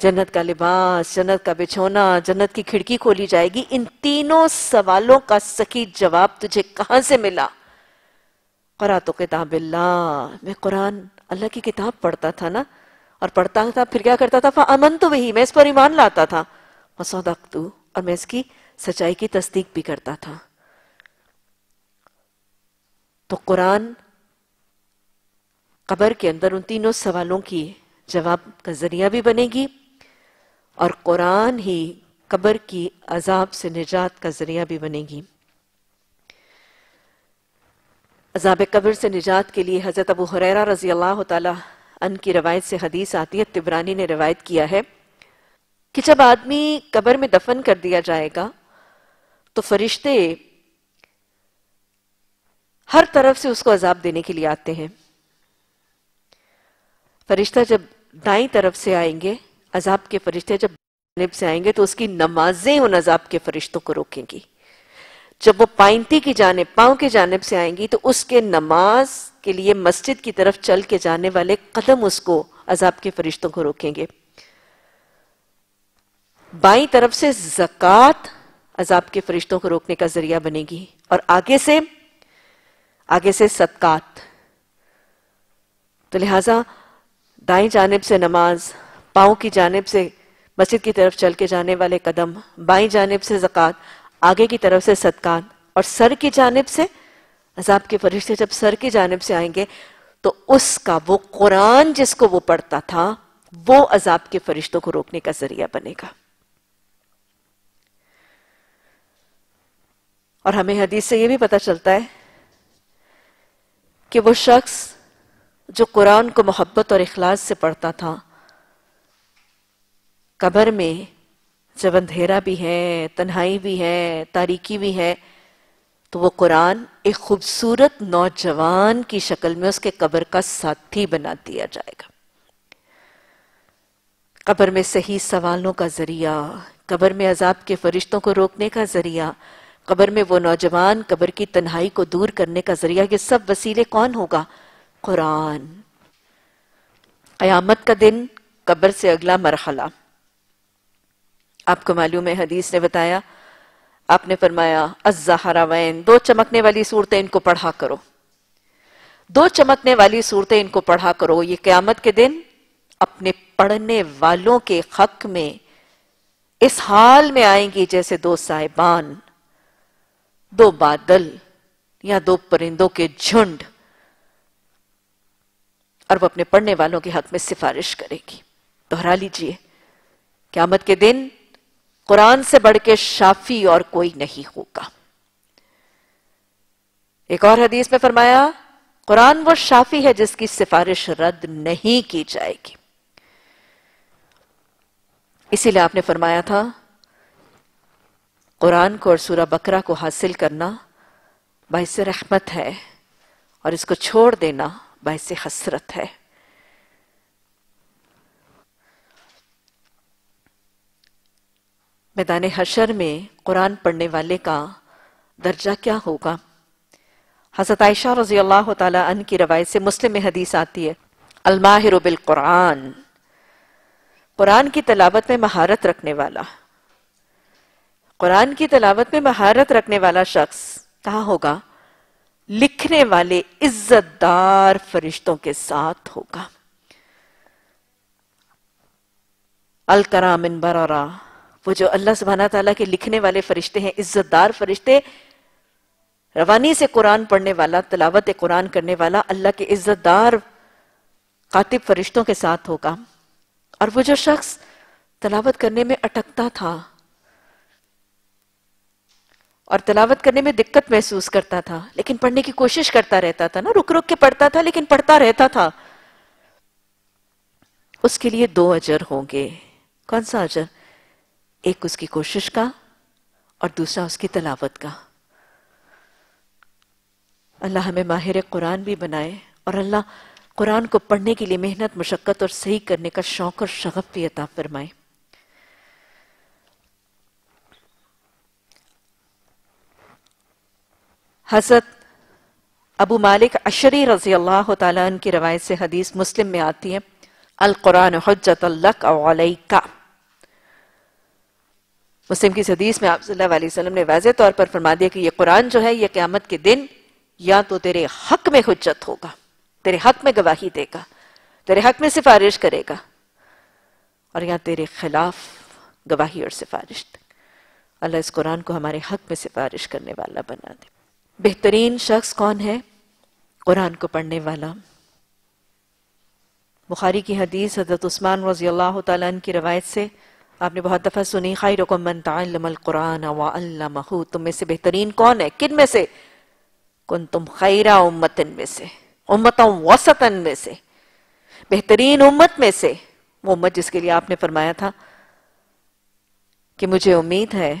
जन्नत का लिबास जन्नत का बिछोना जन्नत की खिड़की खोली जाएगी इन तीनों सवालों का सही जवाब तुझे कहां से मिला करा तो किताब मैं कुरान अल्लाह की किताब पढ़ता था ना और पढ़ता था फिर क्या करता था अमन तो वही मैं इस पर ईमान लाता था वसौदक तू और मैं इसकी सच्चाई की तस्दीक भी करता था तो कुरान कबर के अंदर उन तीनों सवालों की जवाब का जरिया भी बनेगी और कुरान ही कबर की अजाब से निजात का जरिया भी बनेगी अजाब कबर से निजात के लिए हज़रत अबू हुरैरा रजी अल्लाह तन की रवायत से हदीस आती है तिबरानी ने रवायत किया है कि जब आदमी कब्र में दफन कर दिया जाएगा तो फरिश्ते हर तरफ से उसको अजाब देने के लिए आते हैं फरिश्ता जब दाई तरफ से आएंगे अजाब के फरिश्ते जब जानब से आएंगे तो उसकी नमाजें उन अजाब के फरिश्तों को रोकेंगी जब वो पाइंती की जाने पांव के जानब से आएंगी तो उसके नमाज के लिए मस्जिद की तरफ चल के जाने वाले कदम उसको अजाब के फरिश्तों को रोकेंगे बाई तरफ से जक़ात अजाब के फरिश्तों को रोकने का जरिया बनेगी और आगे से आगे से सदकात तो लिहाजा दाई जानब से नमाज पाओ की जानब से मस्जिद की तरफ चल के जाने वाले कदम बाई जानब से जक़ात आगे की तरफ से सदकात और सर की जानब से अजाब के फरिश्ते जब सर की जानब से आएंगे तो उसका वो कुरान जिसको वो पढ़ता था वो अजाब के फरिश्तों को रोकने का जरिया बनेगा और हमें हदीस से यह भी पता चलता है कि वो शख्स जो कुरान को मोहब्बत और इखलास से पढ़ता था कब्र में जब अंधेरा भी है तन्हाई भी है तारीकी भी है तो वो कुरान एक खूबसूरत नौजवान की शक्ल में उसके कब्र का साथी बना दिया जाएगा कब्र में सही सवालों का जरिया कब्र में अजाब के फरिश्तों को रोकने का जरिया कब्र में वो नौजवान कबर की तन्हाई को दूर करने का जरिया ये सब वसीले कौन होगा कुरान कयामत का दिन कबर से अगला मरहला आपको मालूम है हदीस ने बताया आपने फरमाया अजहरावैन दो चमकने वाली सूरतें इनको पढ़ा करो दो चमकने वाली सूरतें इनको पढ़ा करो ये क्यामत के दिन अपने पढ़ने वालों के हक में इस हाल में आएंगी जैसे दो साहिबान दो बादल या दो परिंदों के झुंड और वो अपने पढ़ने वालों के हक में सिफारिश करेगी दोहरा लीजिए क्यामत के दिन कुरान से बढ़ के शाफी और कोई नहीं होगा एक और हदीस में फरमाया कुरान वो शाफी है जिसकी सिफारिश रद्द नहीं की जाएगी इसीलिए आपने फरमाया था कुरान को और सूरा बकरा को हासिल करना बाहिस रहमत है और इसको छोड़ देना बाहिस हसरत है मैदान हशर में कुरान पढ़ने वाले का दर्जा क्या होगा हजरत आयशा रजी अल्लाह तन की रवायत से मुस्लिम में हदीस आती है अलमाहिर बिल कुरान कुरान की तलावत में महारत रखने वाला कुरान की तलावत में महारत रखने वाला शख्स कहा होगा लिखने वाले इज्जतदार फरिश्तों के साथ होगा अल कराम इन बरा वो जो अल्लाह सुबहाना तला के लिखने वाले फरिश्ते हैं इज्जतदार फरिश्ते रवानी से कुरान पढ़ने वाला तलावत कुरान करने वाला अल्लाह के इज्जतदार कातिब फरिश्तों के साथ होगा और वो जो शख्स तलावत करने में अटकता था और तलावत करने में दिक्कत महसूस करता था लेकिन पढ़ने की कोशिश करता रहता था ना रुक रुक के पढ़ता था लेकिन पढ़ता रहता था उसके लिए दो अजर होंगे कौन सा अजर एक उसकी कोशिश का और दूसरा उसकी तलावत का अल्लाह हमें माहिर कुरान भी बनाए और अल्लाह कुरान को पढ़ने के लिए मेहनत मशक्क़त और सही करने का शौक और शगफ भी अता फरमाए हजरत अबू मालिक अशरी रजी अल्लाह तन की रवायत से हदीस मुस्लिम में आती है अलकुरान हजत का मुस्लिम की हदीस में आप वसल्लम ने वाज तौर पर फरमा दिया कि ये कुरान जो है ये क्यामत के दिन या तो तेरे हक में हजत होगा तेरे हक में गवाही देगा तेरे हक में सिफारिश करेगा और या तेरे खिलाफ गवाही और सिफारिश अल्लाह इस कुरान को हमारे हक में सिफारिश करने वाला बना दे बेहतरीन शख्स कौन है कुरान को पढ़ने वाला बुखारी की हदीस हजरत उस्मान रजील्ला की रवायत से आपने बहुत दफ़ा सुनी खैर कुरान वाहू तुम में से बेहतरीन कौन है किन में से कुन तुम खैरा उम्मतन में से उम्मत वसतन में से बेहतरीन उम्मत में से वो उम्मत जिसके लिए आपने फरमाया था कि मुझे उम्मीद है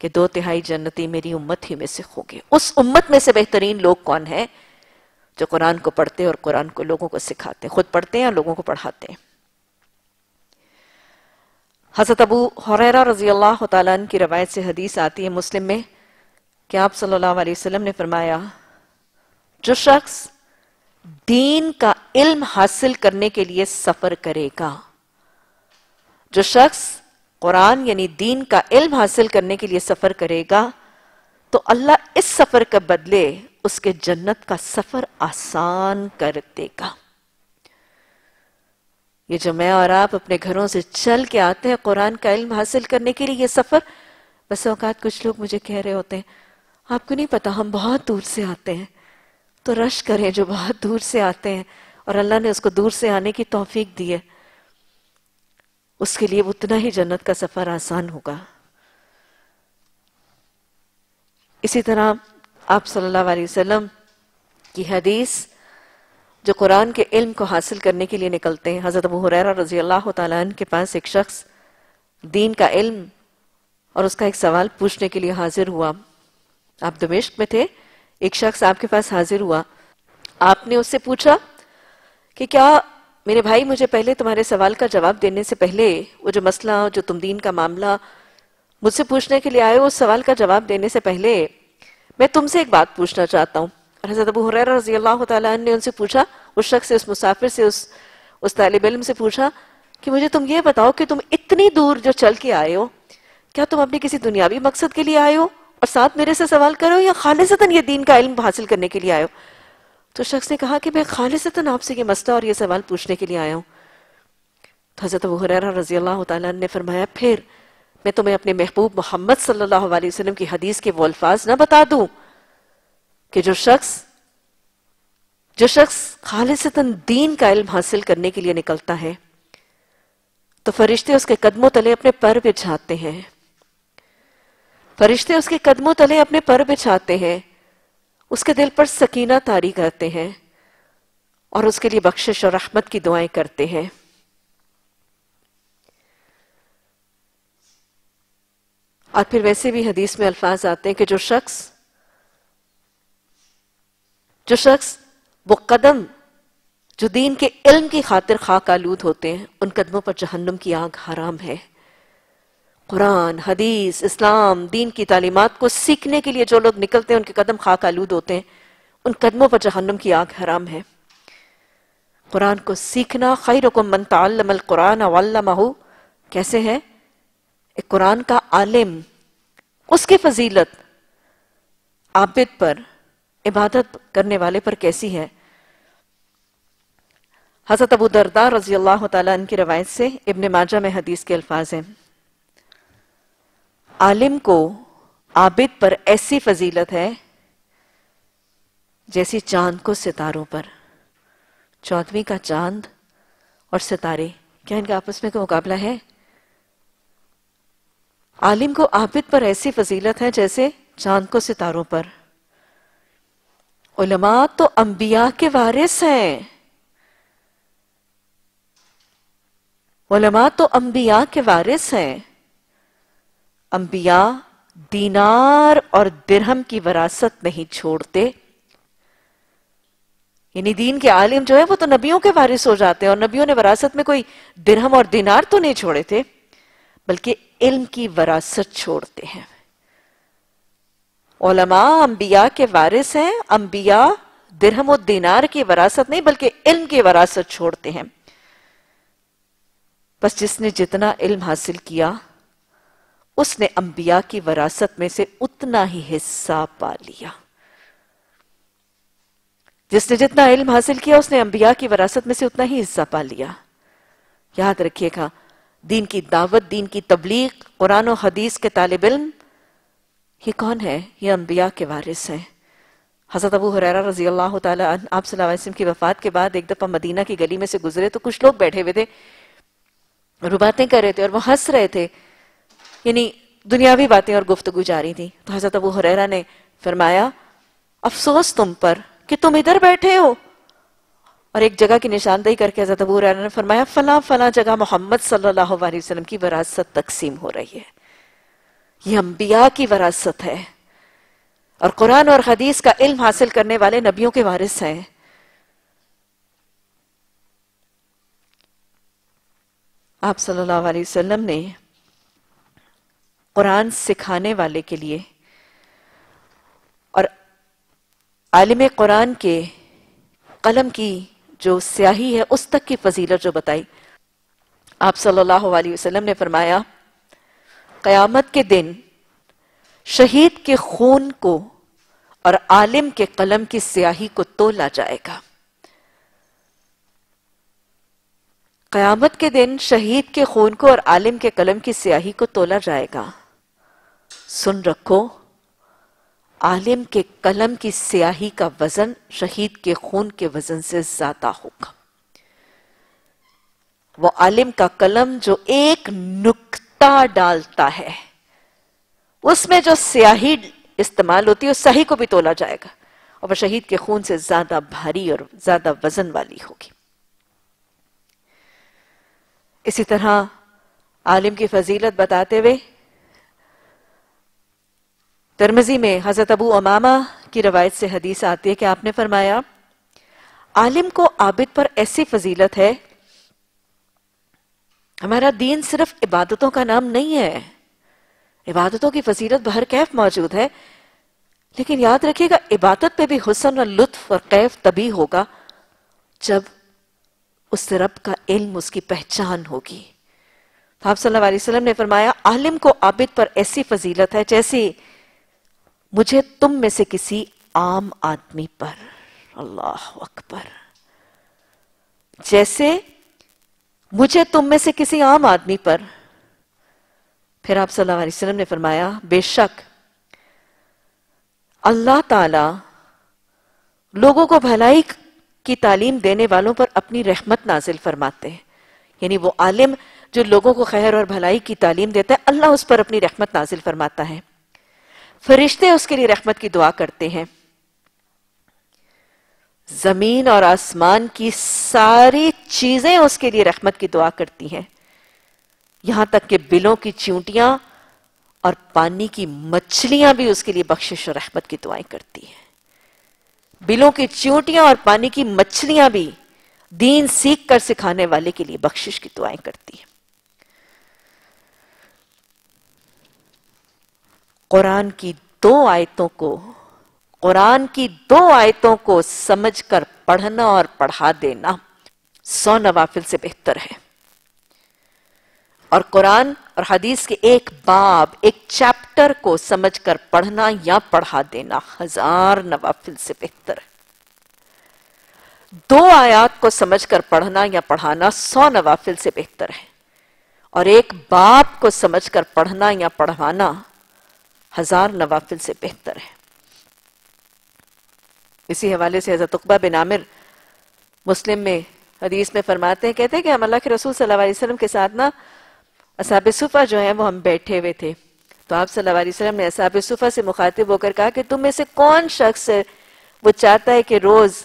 कि दो तिहाई जन्नती मेरी उम्मत ही में से होंगे उस उम्मत में से बेहतरीन लोग कौन है जो कुरान को पढ़ते और कुरान को लोगों को सिखाते हैं खुद पढ़ते हैं और लोगों को पढ़ाते हैं हजरत अबू हुरैरा रजी अल्लाह तन की रवायत से हदीस आती है मुस्लिम में कि आप सल्लल्लाहु अलैहि वसल्लम ने फरमाया जो शख्स दीन का इल्म हासिल करने के लिए सफर करेगा जो शख्स कुरान यानी दीन का इल्म हासिल करने के लिए सफर करेगा तो अल्लाह इस सफर के बदले उसके जन्नत का सफर आसान कर देगा ये जो मैं और आप अपने घरों से चल के आते हैं कुरान का इल्म हासिल करने के लिए ये सफर बस औकात कुछ लोग मुझे कह रहे होते हैं आपको नहीं पता हम बहुत दूर से आते हैं तो रश करें जो बहुत दूर से आते हैं और अल्लाह ने उसको दूर से आने की तोफीक दी है उसके लिए उतना ही जन्नत का सफर आसान होगा इसी तरह आप सल्लल्लाहु अलैहि वसल्लम की हदीस जो कुरान के इल्म को हासिल करने के लिए निकलते हैं हज़रत अबू हुरैरा रजी अल्लाह तन के पास एक शख्स दीन का इल्म और उसका एक सवाल पूछने के लिए हाजिर हुआ आप दमिश्क में थे एक शख्स आपके पास हाजिर हुआ आपने उससे पूछा कि क्या मेरे भाई मुझे पहले तुम्हारे सवाल का जवाब देने से पहले वो जो मसला जो तुम दीन का मामला मुझसे पूछने के लिए आए उस सवाल का जवाब देने से पहले मैं तुमसे एक बात पूछना चाहता हूँ हजरत अबू हुरैरा रजी अल्लाह तन ने उनसे पूछा उस शख्स से उस मुसाफिर से उस उस तालिब इलम से पूछा कि मुझे तुम ये बताओ कि तुम इतनी दूर जो चल के आए हो क्या तुम अपने किसी दुनियावी मकसद के लिए आए हो और साथ मेरे से सवाल करो या खालिशता ये दीन का इल्म हासिल करने के लिए आए हो तो शख्स ने कहा कि मैं खालिसतन आपसे तो ये मसला और ये सवाल पूछने के लिए आया हूँ तो हज़रत अबू हुरैरा रजी अल्लाह ने फरमाया फिर मैं तुम्हें अपने महबूब मोहम्मद सल्लल्लाहु अलैहि वसल्लम की हदीस के वो अल्फाज ना बता दूं कि जो शख्स जो शख्स खालिसतन तो दीन का इल्म हासिल करने के लिए निकलता है तो फरिश्ते उसके कदमों तले अपने पर बिछाते हैं फरिश्ते उसके कदमों तले अपने पर बिछाते हैं उसके दिल पर सकीना तारी करते हैं और उसके लिए बख्शिश और रहमत की दुआएं करते हैं और फिर वैसे भी हदीस में अल्फाज आते हैं कि जो शख्स जो शख्स वो कदम जो दीन के इल्म की खातिर खाक आलूद होते हैं उन कदमों पर जहन्नुम की आग हराम है कुरान हदीस इस्लाम दीन की तालीमत को सीखने के लिए जो लोग निकलते हैं उनके कदम खाक आलूद होते हैं उन कदमों पर जहन्नम की आग हराम है कुरान को सीखना खैर को मन तमल कुरान वालू कैसे है एक कुरान का आलिम उसकी फजीलत आबिद पर इबादत करने वाले पर कैसी है हजरत अबू दरदार रजी अल्लाह तन की रवायत से इबन माजा में हदीस के अल्फाज हैं आलिम को आबिद पर ऐसी फजीलत है जैसी चांद को सितारों पर चौदवी का चांद और सितारे क्या इनका आपस में कोई मुकाबला है आलिम को आबिद पर ऐसी फजीलत है जैसे चांद को सितारों पर उलमा तो अंबिया के वारिस हैं उलमा तो अंबिया के वारिस हैं अंबिया दीनार और दिरहम की वरासत नहीं छोड़ते यानी दीन के आलिम जो है वो तो नबियों के वारिस हो जाते हैं और नबियों ने वरासत में कोई दिरहम और दीनार तो नहीं छोड़े थे बल्कि इल्म की वरासत छोड़ते हैं ओलमा अंबिया के वारिस हैं अंबिया दिरहम और दीनार की वरासत नहीं बल्कि इल्म की वरासत छोड़ते हैं बस जिसने जितना इल्म हासिल किया उसने अंबिया की वरासत में से उतना ही हिस्सा पा लिया जिसने जितना इल्म हासिल किया उसने अंबिया की वरासत में से उतना ही हिस्सा पा लिया याद रखिएगा दीन की दावत दीन की तबलीग कुरान और हदीस के तालब इल्म ये कौन है ये अंबिया के वारिस हैं हज़रत अबू हुरैरा रजी अल्लाह आप सल्लाम की वफ़ात के बाद एक दफ़ा मदीना की गली में से गुजरे तो कुछ लोग बैठे हुए थे रुबातें कर रहे थे और वो हंस रहे थे यानी दुनियावी बातें और गुफ्तगु जारी थी तो हजरत अबू हुरैरा ने फरमाया अफसोस तुम पर कि तुम इधर बैठे हो और एक जगह की निशानदेही करके हजरत अबू हुरैरा ने फरमाया फला फला जगह मोहम्मद सल्लल्लाहु अलैहि वसल्लम की वरासत तकसीम हो रही है ये अम्बिया की वरासत है और कुरान और हदीस का इल्म हासिल करने वाले नबियों के वारिस हैं आप सल्लल्लाहु अलैहि वसल्लम ने कुरान सिखाने वाले के लिए और आलिम कुरान के कलम की जो स्याही है उस तक की फजीलत जो बताई आप सल्लल्लाहु अलैहि वसल्लम ने फरमाया क़यामत के दिन शहीद के खून को और आलिम के कलम की स्याही को तोला जाएगा कयामत के दिन शहीद के खून को और आलिम के कलम की स्याही को तोला जाएगा सुन रखो आलिम के कलम की स्याही का वजन शहीद के खून के वजन से ज्यादा होगा वो आलिम का कलम जो एक नुक्ता डालता है उसमें जो स्याही इस्तेमाल होती है उस सही को भी तोला जाएगा और वह शहीद के खून से ज्यादा भारी और ज्यादा वजन वाली होगी इसी तरह आलिम की फजीलत बताते हुए तरमजी में हजरत अबू अमामा की रवायत से हदीस आती है कि आपने फरमाया आलिम को आबिद पर ऐसी फजीलत है हमारा दीन सिर्फ इबादतों का नाम नहीं है इबादतों की फजीलत बहर कैफ मौजूद है लेकिन याद रखिएगा इबादत पे भी हुसन और लुत्फ और कैफ तभी होगा जब उस रब का इल्म उसकी पहचान होगी तो आप सल्लल्लाहु अलैहि वसल्लम ने फरमाया आलिम को आबिद पर ऐसी फजीलत है जैसी मुझे तुम में से किसी आम आदमी पर अल्लाह अकबर जैसे मुझे तुम में से किसी आम आदमी पर फिर आप सल्लल्लाहु अलैहि वसल्लम ने फरमाया बेशक अल्लाह ताला लोगों को भलाई की तालीम देने वालों पर अपनी रहमत नाजिल फरमाते हैं यानी वो आलिम जो लोगों को खैर और भलाई की तालीम देता है अल्लाह उस पर अपनी रहमत नाजिल फरमाता है फरिश्ते उसके लिए रहमत की दुआ करते हैं जमीन और आसमान की सारी चीजें उसके लिए रहमत की दुआ करती हैं यहां तक कि बिलों की चींटियां और पानी की मछलियां भी उसके लिए बख्शिश और रहमत की दुआएं करती हैं बिलों की चींटियां और पानी की मछलियां भी दीन सीख कर सिखाने वाले के लिए बख्शिश की दुआएं करती हैं कुरान की दो आयतों को कुरान की दो आयतों को समझकर पढ़ना और पढ़ा देना सौ नवाफिल से बेहतर है और कुरान और हदीस के एक बाब एक चैप्टर को समझकर पढ़ना या पढ़ा देना हजार नवाफिल से बेहतर है दो आयात को समझकर पढ़ना या पढ़ाना सौ नवाफिल से बेहतर है और एक बाप को समझकर पढ़ना या पढ़वाना हजार नवाफिल से बेहतर है इसी हवाले से हजरत उकबा बिन आमिर मुस्लिम में हदीस में फरमाते हैं कहते हैं कि हम अल्लाह के रसूल सल्लल्लाहु अलैहि वसल्लम के साथ ना असाब सुफ़ा जो है वो हम बैठे हुए थे तो आप सल्लल्लाहु अलैहि वसल्लम ने असाब सुफ़ा से मुखातिब होकर कहा कि तुम में से कौन शख्स है वो चाहता है कि रोज़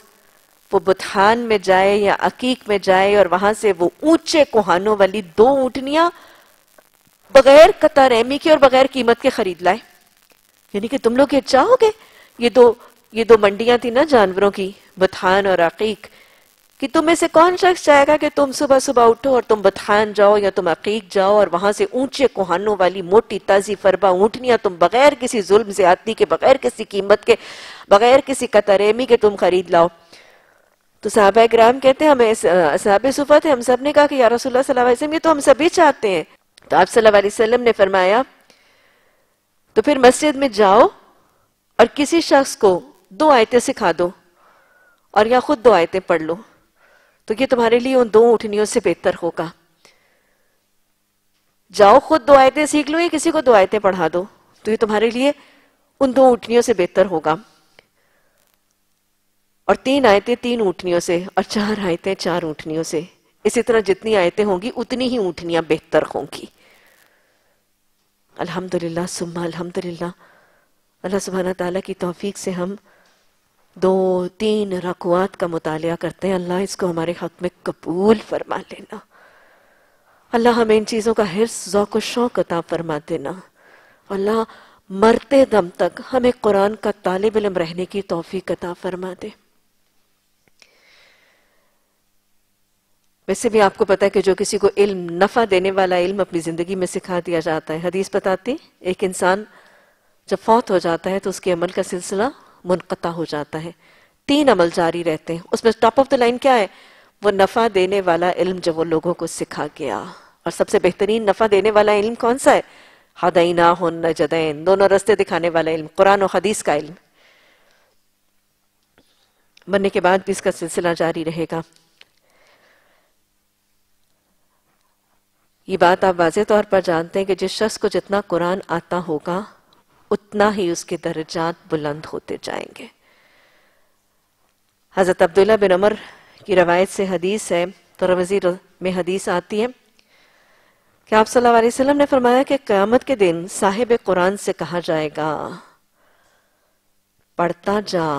वो बुतहान में जाए या अकीक में जाए और वहां से वो ऊंचे कोहानों वाली दो ऊटनिया बगैर कतार एमी के और बगैर कीमत के खरीद लाए यानी कि तुम लोग ये चाहोगे ये दो ये दो मंडियां थी ना जानवरों की बथान और अकीक कि तुम में से कौन शख्स चाहेगा कि तुम सुबह सुबह उठो और तुम बथान जाओ या तुम अकीक जाओ और वहां से ऊंचे कोहानों वाली मोटी ताजी फरबा ऊँटनियां तुम बगैर किसी जुल्म से आती के बगैर किसी कीमत के बगैर किसी कतरेमी के तुम खरीद लाओ तो साहब ग्राम कहते हैं हमें साहब सुफत है हम सब ने कहा कि यार रसोल्ला ये तो हम सभी चाहते हैं तो आप सल्लाम ने फरमाया तो फिर मस्जिद में जाओ और किसी शख्स को दो आयतें सिखा दो और या खुद दो आयतें पढ़ लो तो ये तुम्हारे लिए उन दो उठनियों से बेहतर होगा जाओ खुद दो आयतें सीख लो या किसी को दो आयतें पढ़ा दो तो ये तुम्हारे लिए उन दो उठनियों से बेहतर होगा और तीन आयतें तीन उठनियों से और चार आयतें चार उठनियों से इसी तरह जितनी आयतें होंगी उतनी ही उठनियां बेहतर होंगी अल्हम्दुलिल्लाह सुम्मा अल्हम्दुलिल्लाह अल्लाह सुबहाना ताला की तौफीक से हम दो तीन रकुआत का मुताल करते हैं अल्लाह इसको हमारे हक में कबूल फरमा लेना अल्लाह हमें इन चीज़ों का हिरस ज़ौक शौक अता फरमा देना अल्लाह मरते दम तक हमें कुरान का तालब इलम रहने की तोफ़ी अता फरमा दे वैसे भी आपको पता है कि जो किसी को इल्म नफा देने वाला इल्म अपनी जिंदगी में सिखा दिया जाता है हदीस बताती एक इंसान जब फौत हो जाता है तो उसके अमल का सिलसिला मुनक़ता हो जाता है तीन अमल जारी रहते हैं उसमें टॉप ऑफ द लाइन क्या है वो नफा देने वाला इल्म जब वो लोगों को सिखा गया और सबसे बेहतरीन नफा देने वाला इल्म कौन सा है हदैना हन जदैन दोनों रस्ते दिखाने वाला इल्म कुरान और हदीस का इल्म बनने के बाद भी इसका सिलसिला जारी रहेगा ये बात आप वाजे तौर पर जानते हैं कि जिस शख्स को जितना कुरान आता होगा उतना ही उसके दर्जात बुलंद होते जाएंगे हज़रत अब्दुल्ला बिन अमर की रवायत से हदीस है तो रवजी में हदीस आती है कि आप सल्लल्लाहु अलैहि वसल्लम ने फरमाया कि क़यामत के दिन साहिब कुरान से कहा जाएगा पढ़ता जा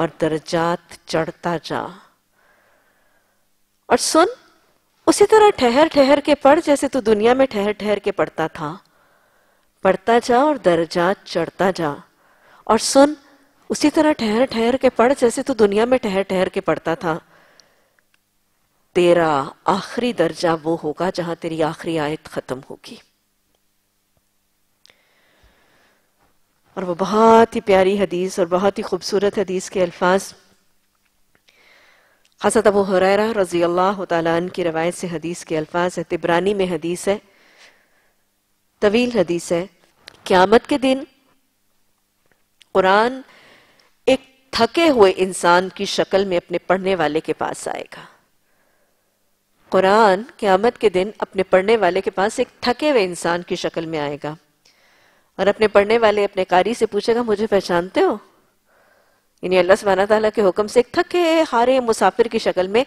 और दर्जात चढ़ता जा और सुन उसी तरह ठहर ठहर के पढ़ जैसे तू दुनिया में ठहर ठहर के पढ़ता था पढ़ता जा और दर्जा चढ़ता जा और सुन उसी तरह ठहर ठहर के पढ़ जैसे तू दुनिया में ठहर ठहर के पढ़ता था तेरा आखिरी दर्जा वो होगा जहां तेरी आखिरी आयत खत्म होगी और वो बहुत ही प्यारी हदीस और बहुत ही खूबसूरत हदीस के अल्फाज हसत अबू हुरैरा रजी अल्लाह तन की रवायत से हदीस के अल्फाज है तिबरानी में हदीस है तवील हदीस है क्यामत के दिन कुरान एक थके हुए इंसान की शक्ल में अपने पढ़ने वाले के पास आएगा कुरान क्यामत के दिन अपने पढ़ने वाले के पास एक थके हुए इंसान की शक्ल में आएगा और अपने पढ़ने वाले अपने कारी से पूछेगा मुझे पहचानते हो यानी अल्लाह सुबहाना तला के हुक्म से एक थके हारे मुसाफिर की शक्ल में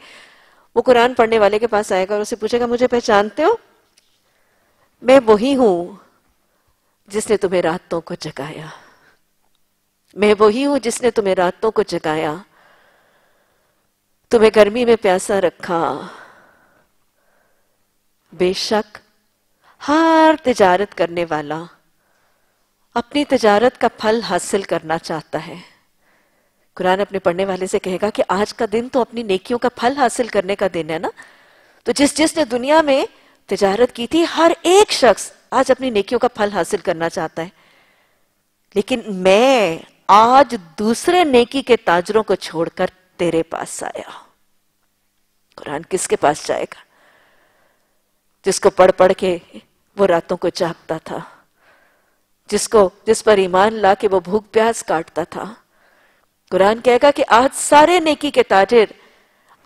वो कुरान पढ़ने वाले के पास आएगा और उसे पूछेगा मुझे पहचानते हो मैं वही हूं जिसने तुम्हें रातों को जगाया मैं वही हूं जिसने तुम्हें रातों को जगाया तुम्हें गर्मी में प्यासा रखा बेशक हर तिजारत करने वाला अपनी तिजारत का फल हासिल करना चाहता है कुरान अपने पढ़ने वाले से कहेगा कि आज का दिन तो अपनी नेकियों का फल हासिल करने का दिन है ना तो जिस जिसने दुनिया में तजारत की थी हर एक शख्स आज अपनी नेकियों का फल हासिल करना चाहता है लेकिन मैं आज दूसरे नेकी के ताजरों को छोड़कर तेरे पास आया कुरान किसके पास जाएगा जिसको पढ़ पढ़ के वो रातों को जागता था जिसको जिस पर ईमान ला के वो भूख प्यास काटता था कुरान कहेगा कि आज सारे नेकी के ताजर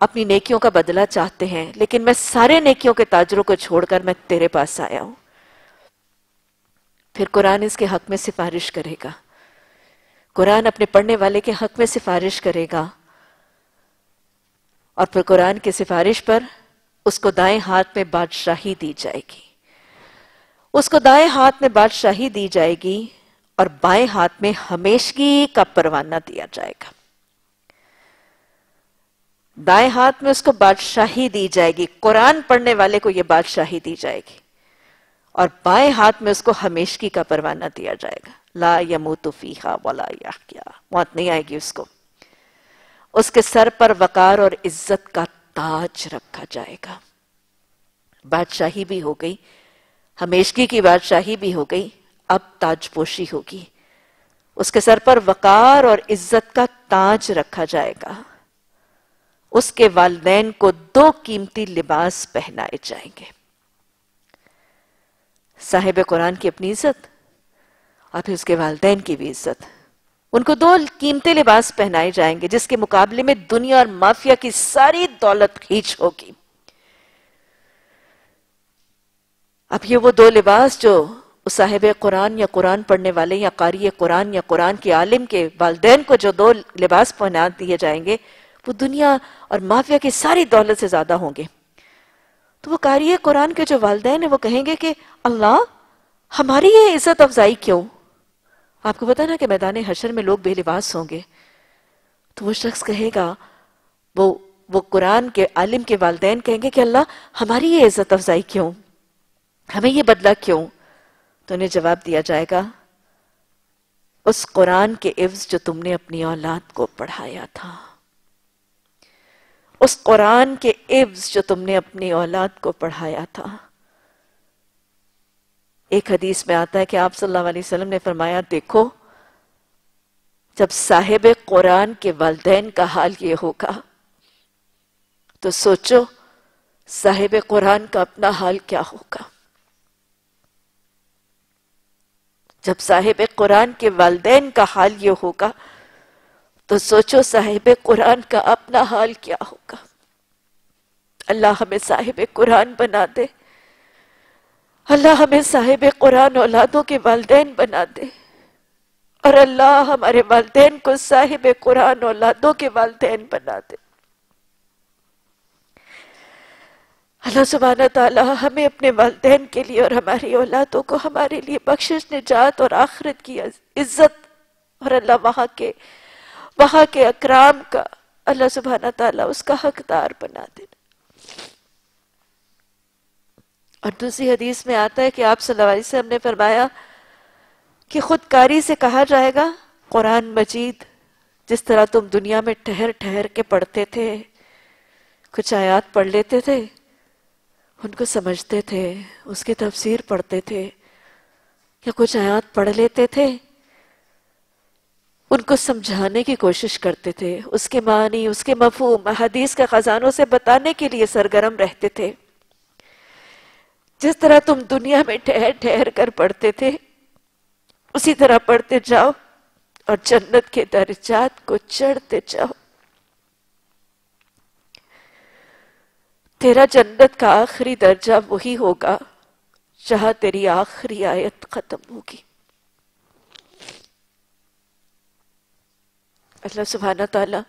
अपनी नेकियों का बदला चाहते हैं लेकिन मैं सारे नेकियों के ताजरों को छोड़कर मैं तेरे पास आया हूं फिर कुरान इसके हक में सिफारिश करेगा कुरान अपने पढ़ने वाले के हक में सिफारिश करेगा और फिर कुरान की सिफारिश पर उसको दाएं हाथ में बादशाही दी जाएगी उसको दाएं हाथ में बादशाही दी जाएगी और बाएं हाथ में हमेशगी का परवाना दिया जाएगा दाएं हाथ में उसको बादशाही दी जाएगी कुरान पढ़ने वाले को यह बादशाही दी जाएगी और बाएं हाथ में उसको हमेशगी का परवाना दिया जाएगा ला यमू फीहा वाला या क्या मौत नहीं आएगी उसको उसके सर पर वकार और इज्जत का ताज रखा जाएगा बादशाही भी हो गई हमेशगी की बादशाही भी हो गई अब ताजपोशी होगी उसके सर पर वकार और इज्जत का ताज रखा जाएगा उसके वालदेन को दो कीमती लिबास पहनाए जाएंगे साहिब कुरान की अपनी इज्जत और फिर उसके वालदेन की भी इज्जत उनको दो कीमती लिबास पहनाए जाएंगे जिसके मुकाबले में दुनिया और माफिया की सारी दौलत खींच होगी अब ये वो दो लिबास जो उस साहिब कुरान या कुरान पढ़ने वाले या कारी कुरान या कुरान के आलिम के वालदेन को जो दो लिबास पहना दिए जाएंगे वो दुनिया और माफिया की सारी दौलत से ज्यादा होंगे तो वो कारी कुरान के जो वालदेन है वो कहेंगे कि अल्लाह हमारी ये इज्जत अफजाई क्यों आपको पता ना कि मैदान हशर में लोग बेलिबास होंगे तो वो शख्स कहेगा वो वो कुरान के आलिम के वालदेन कहेंगे कि अल्लाह हमारी ये इज्जत अफजाई क्यों हमें ये बदला क्यों तो उन्हें जवाब दिया जाएगा उस कुरान के इव्ज जो तुमने अपनी औलाद को पढ़ाया था उस कुरान के इव्ज जो तुमने अपनी औलाद को पढ़ाया था एक हदीस में आता है कि आप सल्लल्लाहु अलैहि वसल्लम ने फरमाया देखो जब साहेब कुरान के वालदेन का हाल ये होगा तो सोचो साहेब कुरान का अपना हाल क्या होगा जब साहेब कुरान के वालदेन का हाल ये होगा तो सोचो साहेब कुरान का अपना हाल क्या होगा अल्लाह हमें साहेब कुरान बना दे अल्लाह हमें साहेब कुरान औलादों के वालदेन बना दे और अल्लाह हमारे वालदेन को साहिब कुरान औलादों के वालदेन बना दे अल्लाह सुबहाना ताला हमें अपने वालदेन के लिए और हमारी औलादों को हमारे लिए बख्शिश निजात और आखिरत की इज्जत और अल्लाह वहाँ के वहाँ के अकराम का अल्लाह सुबहाना ताला उसका हकदार बना देना और दूसरी हदीस में आता है कि आप सल्लाम ने फरमाया कि खुदकारी से कहा जाएगा कुरान मजीद जिस तरह तुम दुनिया में ठहर ठहर के पढ़ते थे कुछ आयात पढ़ लेते थे उनको समझते थे उसकी तफसीर पढ़ते थे या कुछ आयात पढ़ लेते थे उनको समझाने की कोशिश करते थे उसके मानी उसके मफहूम हदीस के खजानों से बताने के लिए सरगर्म रहते थे जिस तरह तुम दुनिया में ठहर ठहर कर पढ़ते थे उसी तरह पढ़ते जाओ और जन्नत के दर्जात को चढ़ते जाओ तेरा जन्नत का आखिरी दर्जा वही होगा जहां तेरी आखिरी आयत खत्म होगी अल्लाह सुबहाना तला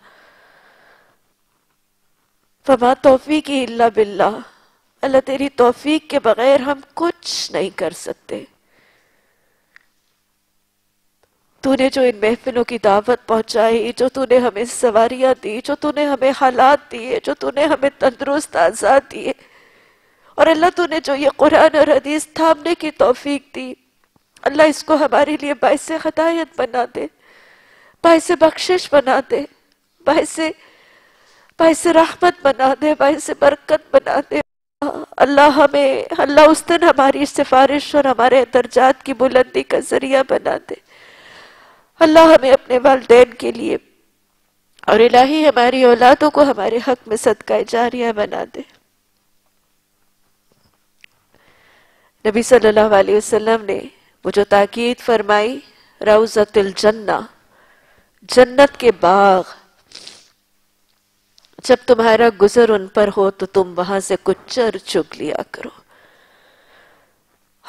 फमा तोफ़ी की अल्ला बिल्ला अल्लाह तेरी तोफ़ी के बगैर हम कुछ नहीं कर सकते तूने जो इन महफिलों की दावत पहुंचाई जो तूने हमें सवारियां दी जो तूने हमें हालात दिए जो तूने हमें तंदरुस्त आज़ाद दिए और अल्लाह तूने जो ये कुरान और हदीस थामने की तोफीक दी अल्लाह इसको हमारे लिए बायस हदायत बना दे बायस बख्शिश बना दे बायस बायस रहमत बना दे बायस बरकत बना दे अल्लाह हमें अल्लाह उस दिन हमारी सिफारिश और हमारे दर्जात की बुलंदी का जरिया बना दे अल्लाह हमें अपने वालदे के लिए और इलाही हमारी औलादों को हमारे हक में सदका जारिया बना दे नबी सल्लल्लाहु अलैहि वसल्लम ने वो जो ताकीद फरमाई राउजतुल जन्ना जन्नत के बाग जब तुम्हारा गुजर उन पर हो तो तुम वहां से कुछ चर चुग लिया करो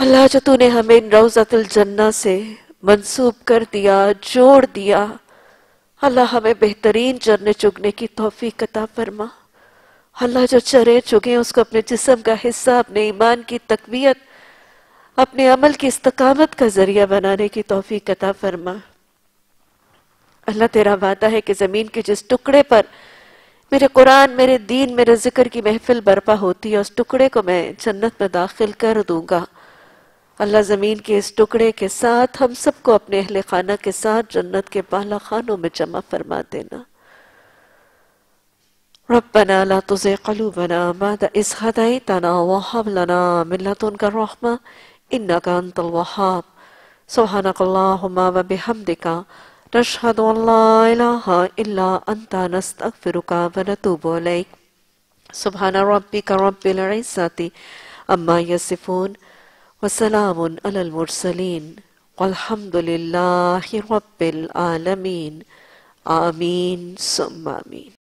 अल्लाह जो तूने हमें इन रौजतुल जन्ना से मंसूब कर दिया जोड़ दिया अल्लाह हमें बेहतरीन चरने चुगने की तोहफी कता फरमा अल्लाह जो चरे चुगे उसको अपने जिसम का हिस्सा अपने ईमान की तकबीयत अपने अमल की इस्तकामत का जरिया बनाने की तोहफी कता फरमा अल्लाह तेरा वादा है कि ज़मीन के जिस टुकड़े पर मेरे कुरान मेरे दीन मेरे जिक्र की महफिल बर्पा होती है उस टुकड़े को मैं जन्नत में दाखिल कर दूंगा अल्लाह ज़मीन के इस टुकड़े के साथ हम सबको अपने अहल खाना के साथ जन्नत के पहला खानों में जमा फरमा देना रबना ला तुझे कलूबना मादा इस हदाई तना वहाब लना मिल्ला तो उनका रहमा इन्ना का अंतल वहाब सुबहानकल्लाहुमा व बिहमदिका नशहदु अल्ला इलाहा इल्ला अंता नस्तगफिरुका व नतूबु अलैक सुबहान रब्बिका रब्बिल वसलाम अलमरसलिन अलहमदिल्ला रबालमीन आमीन सुम आमीन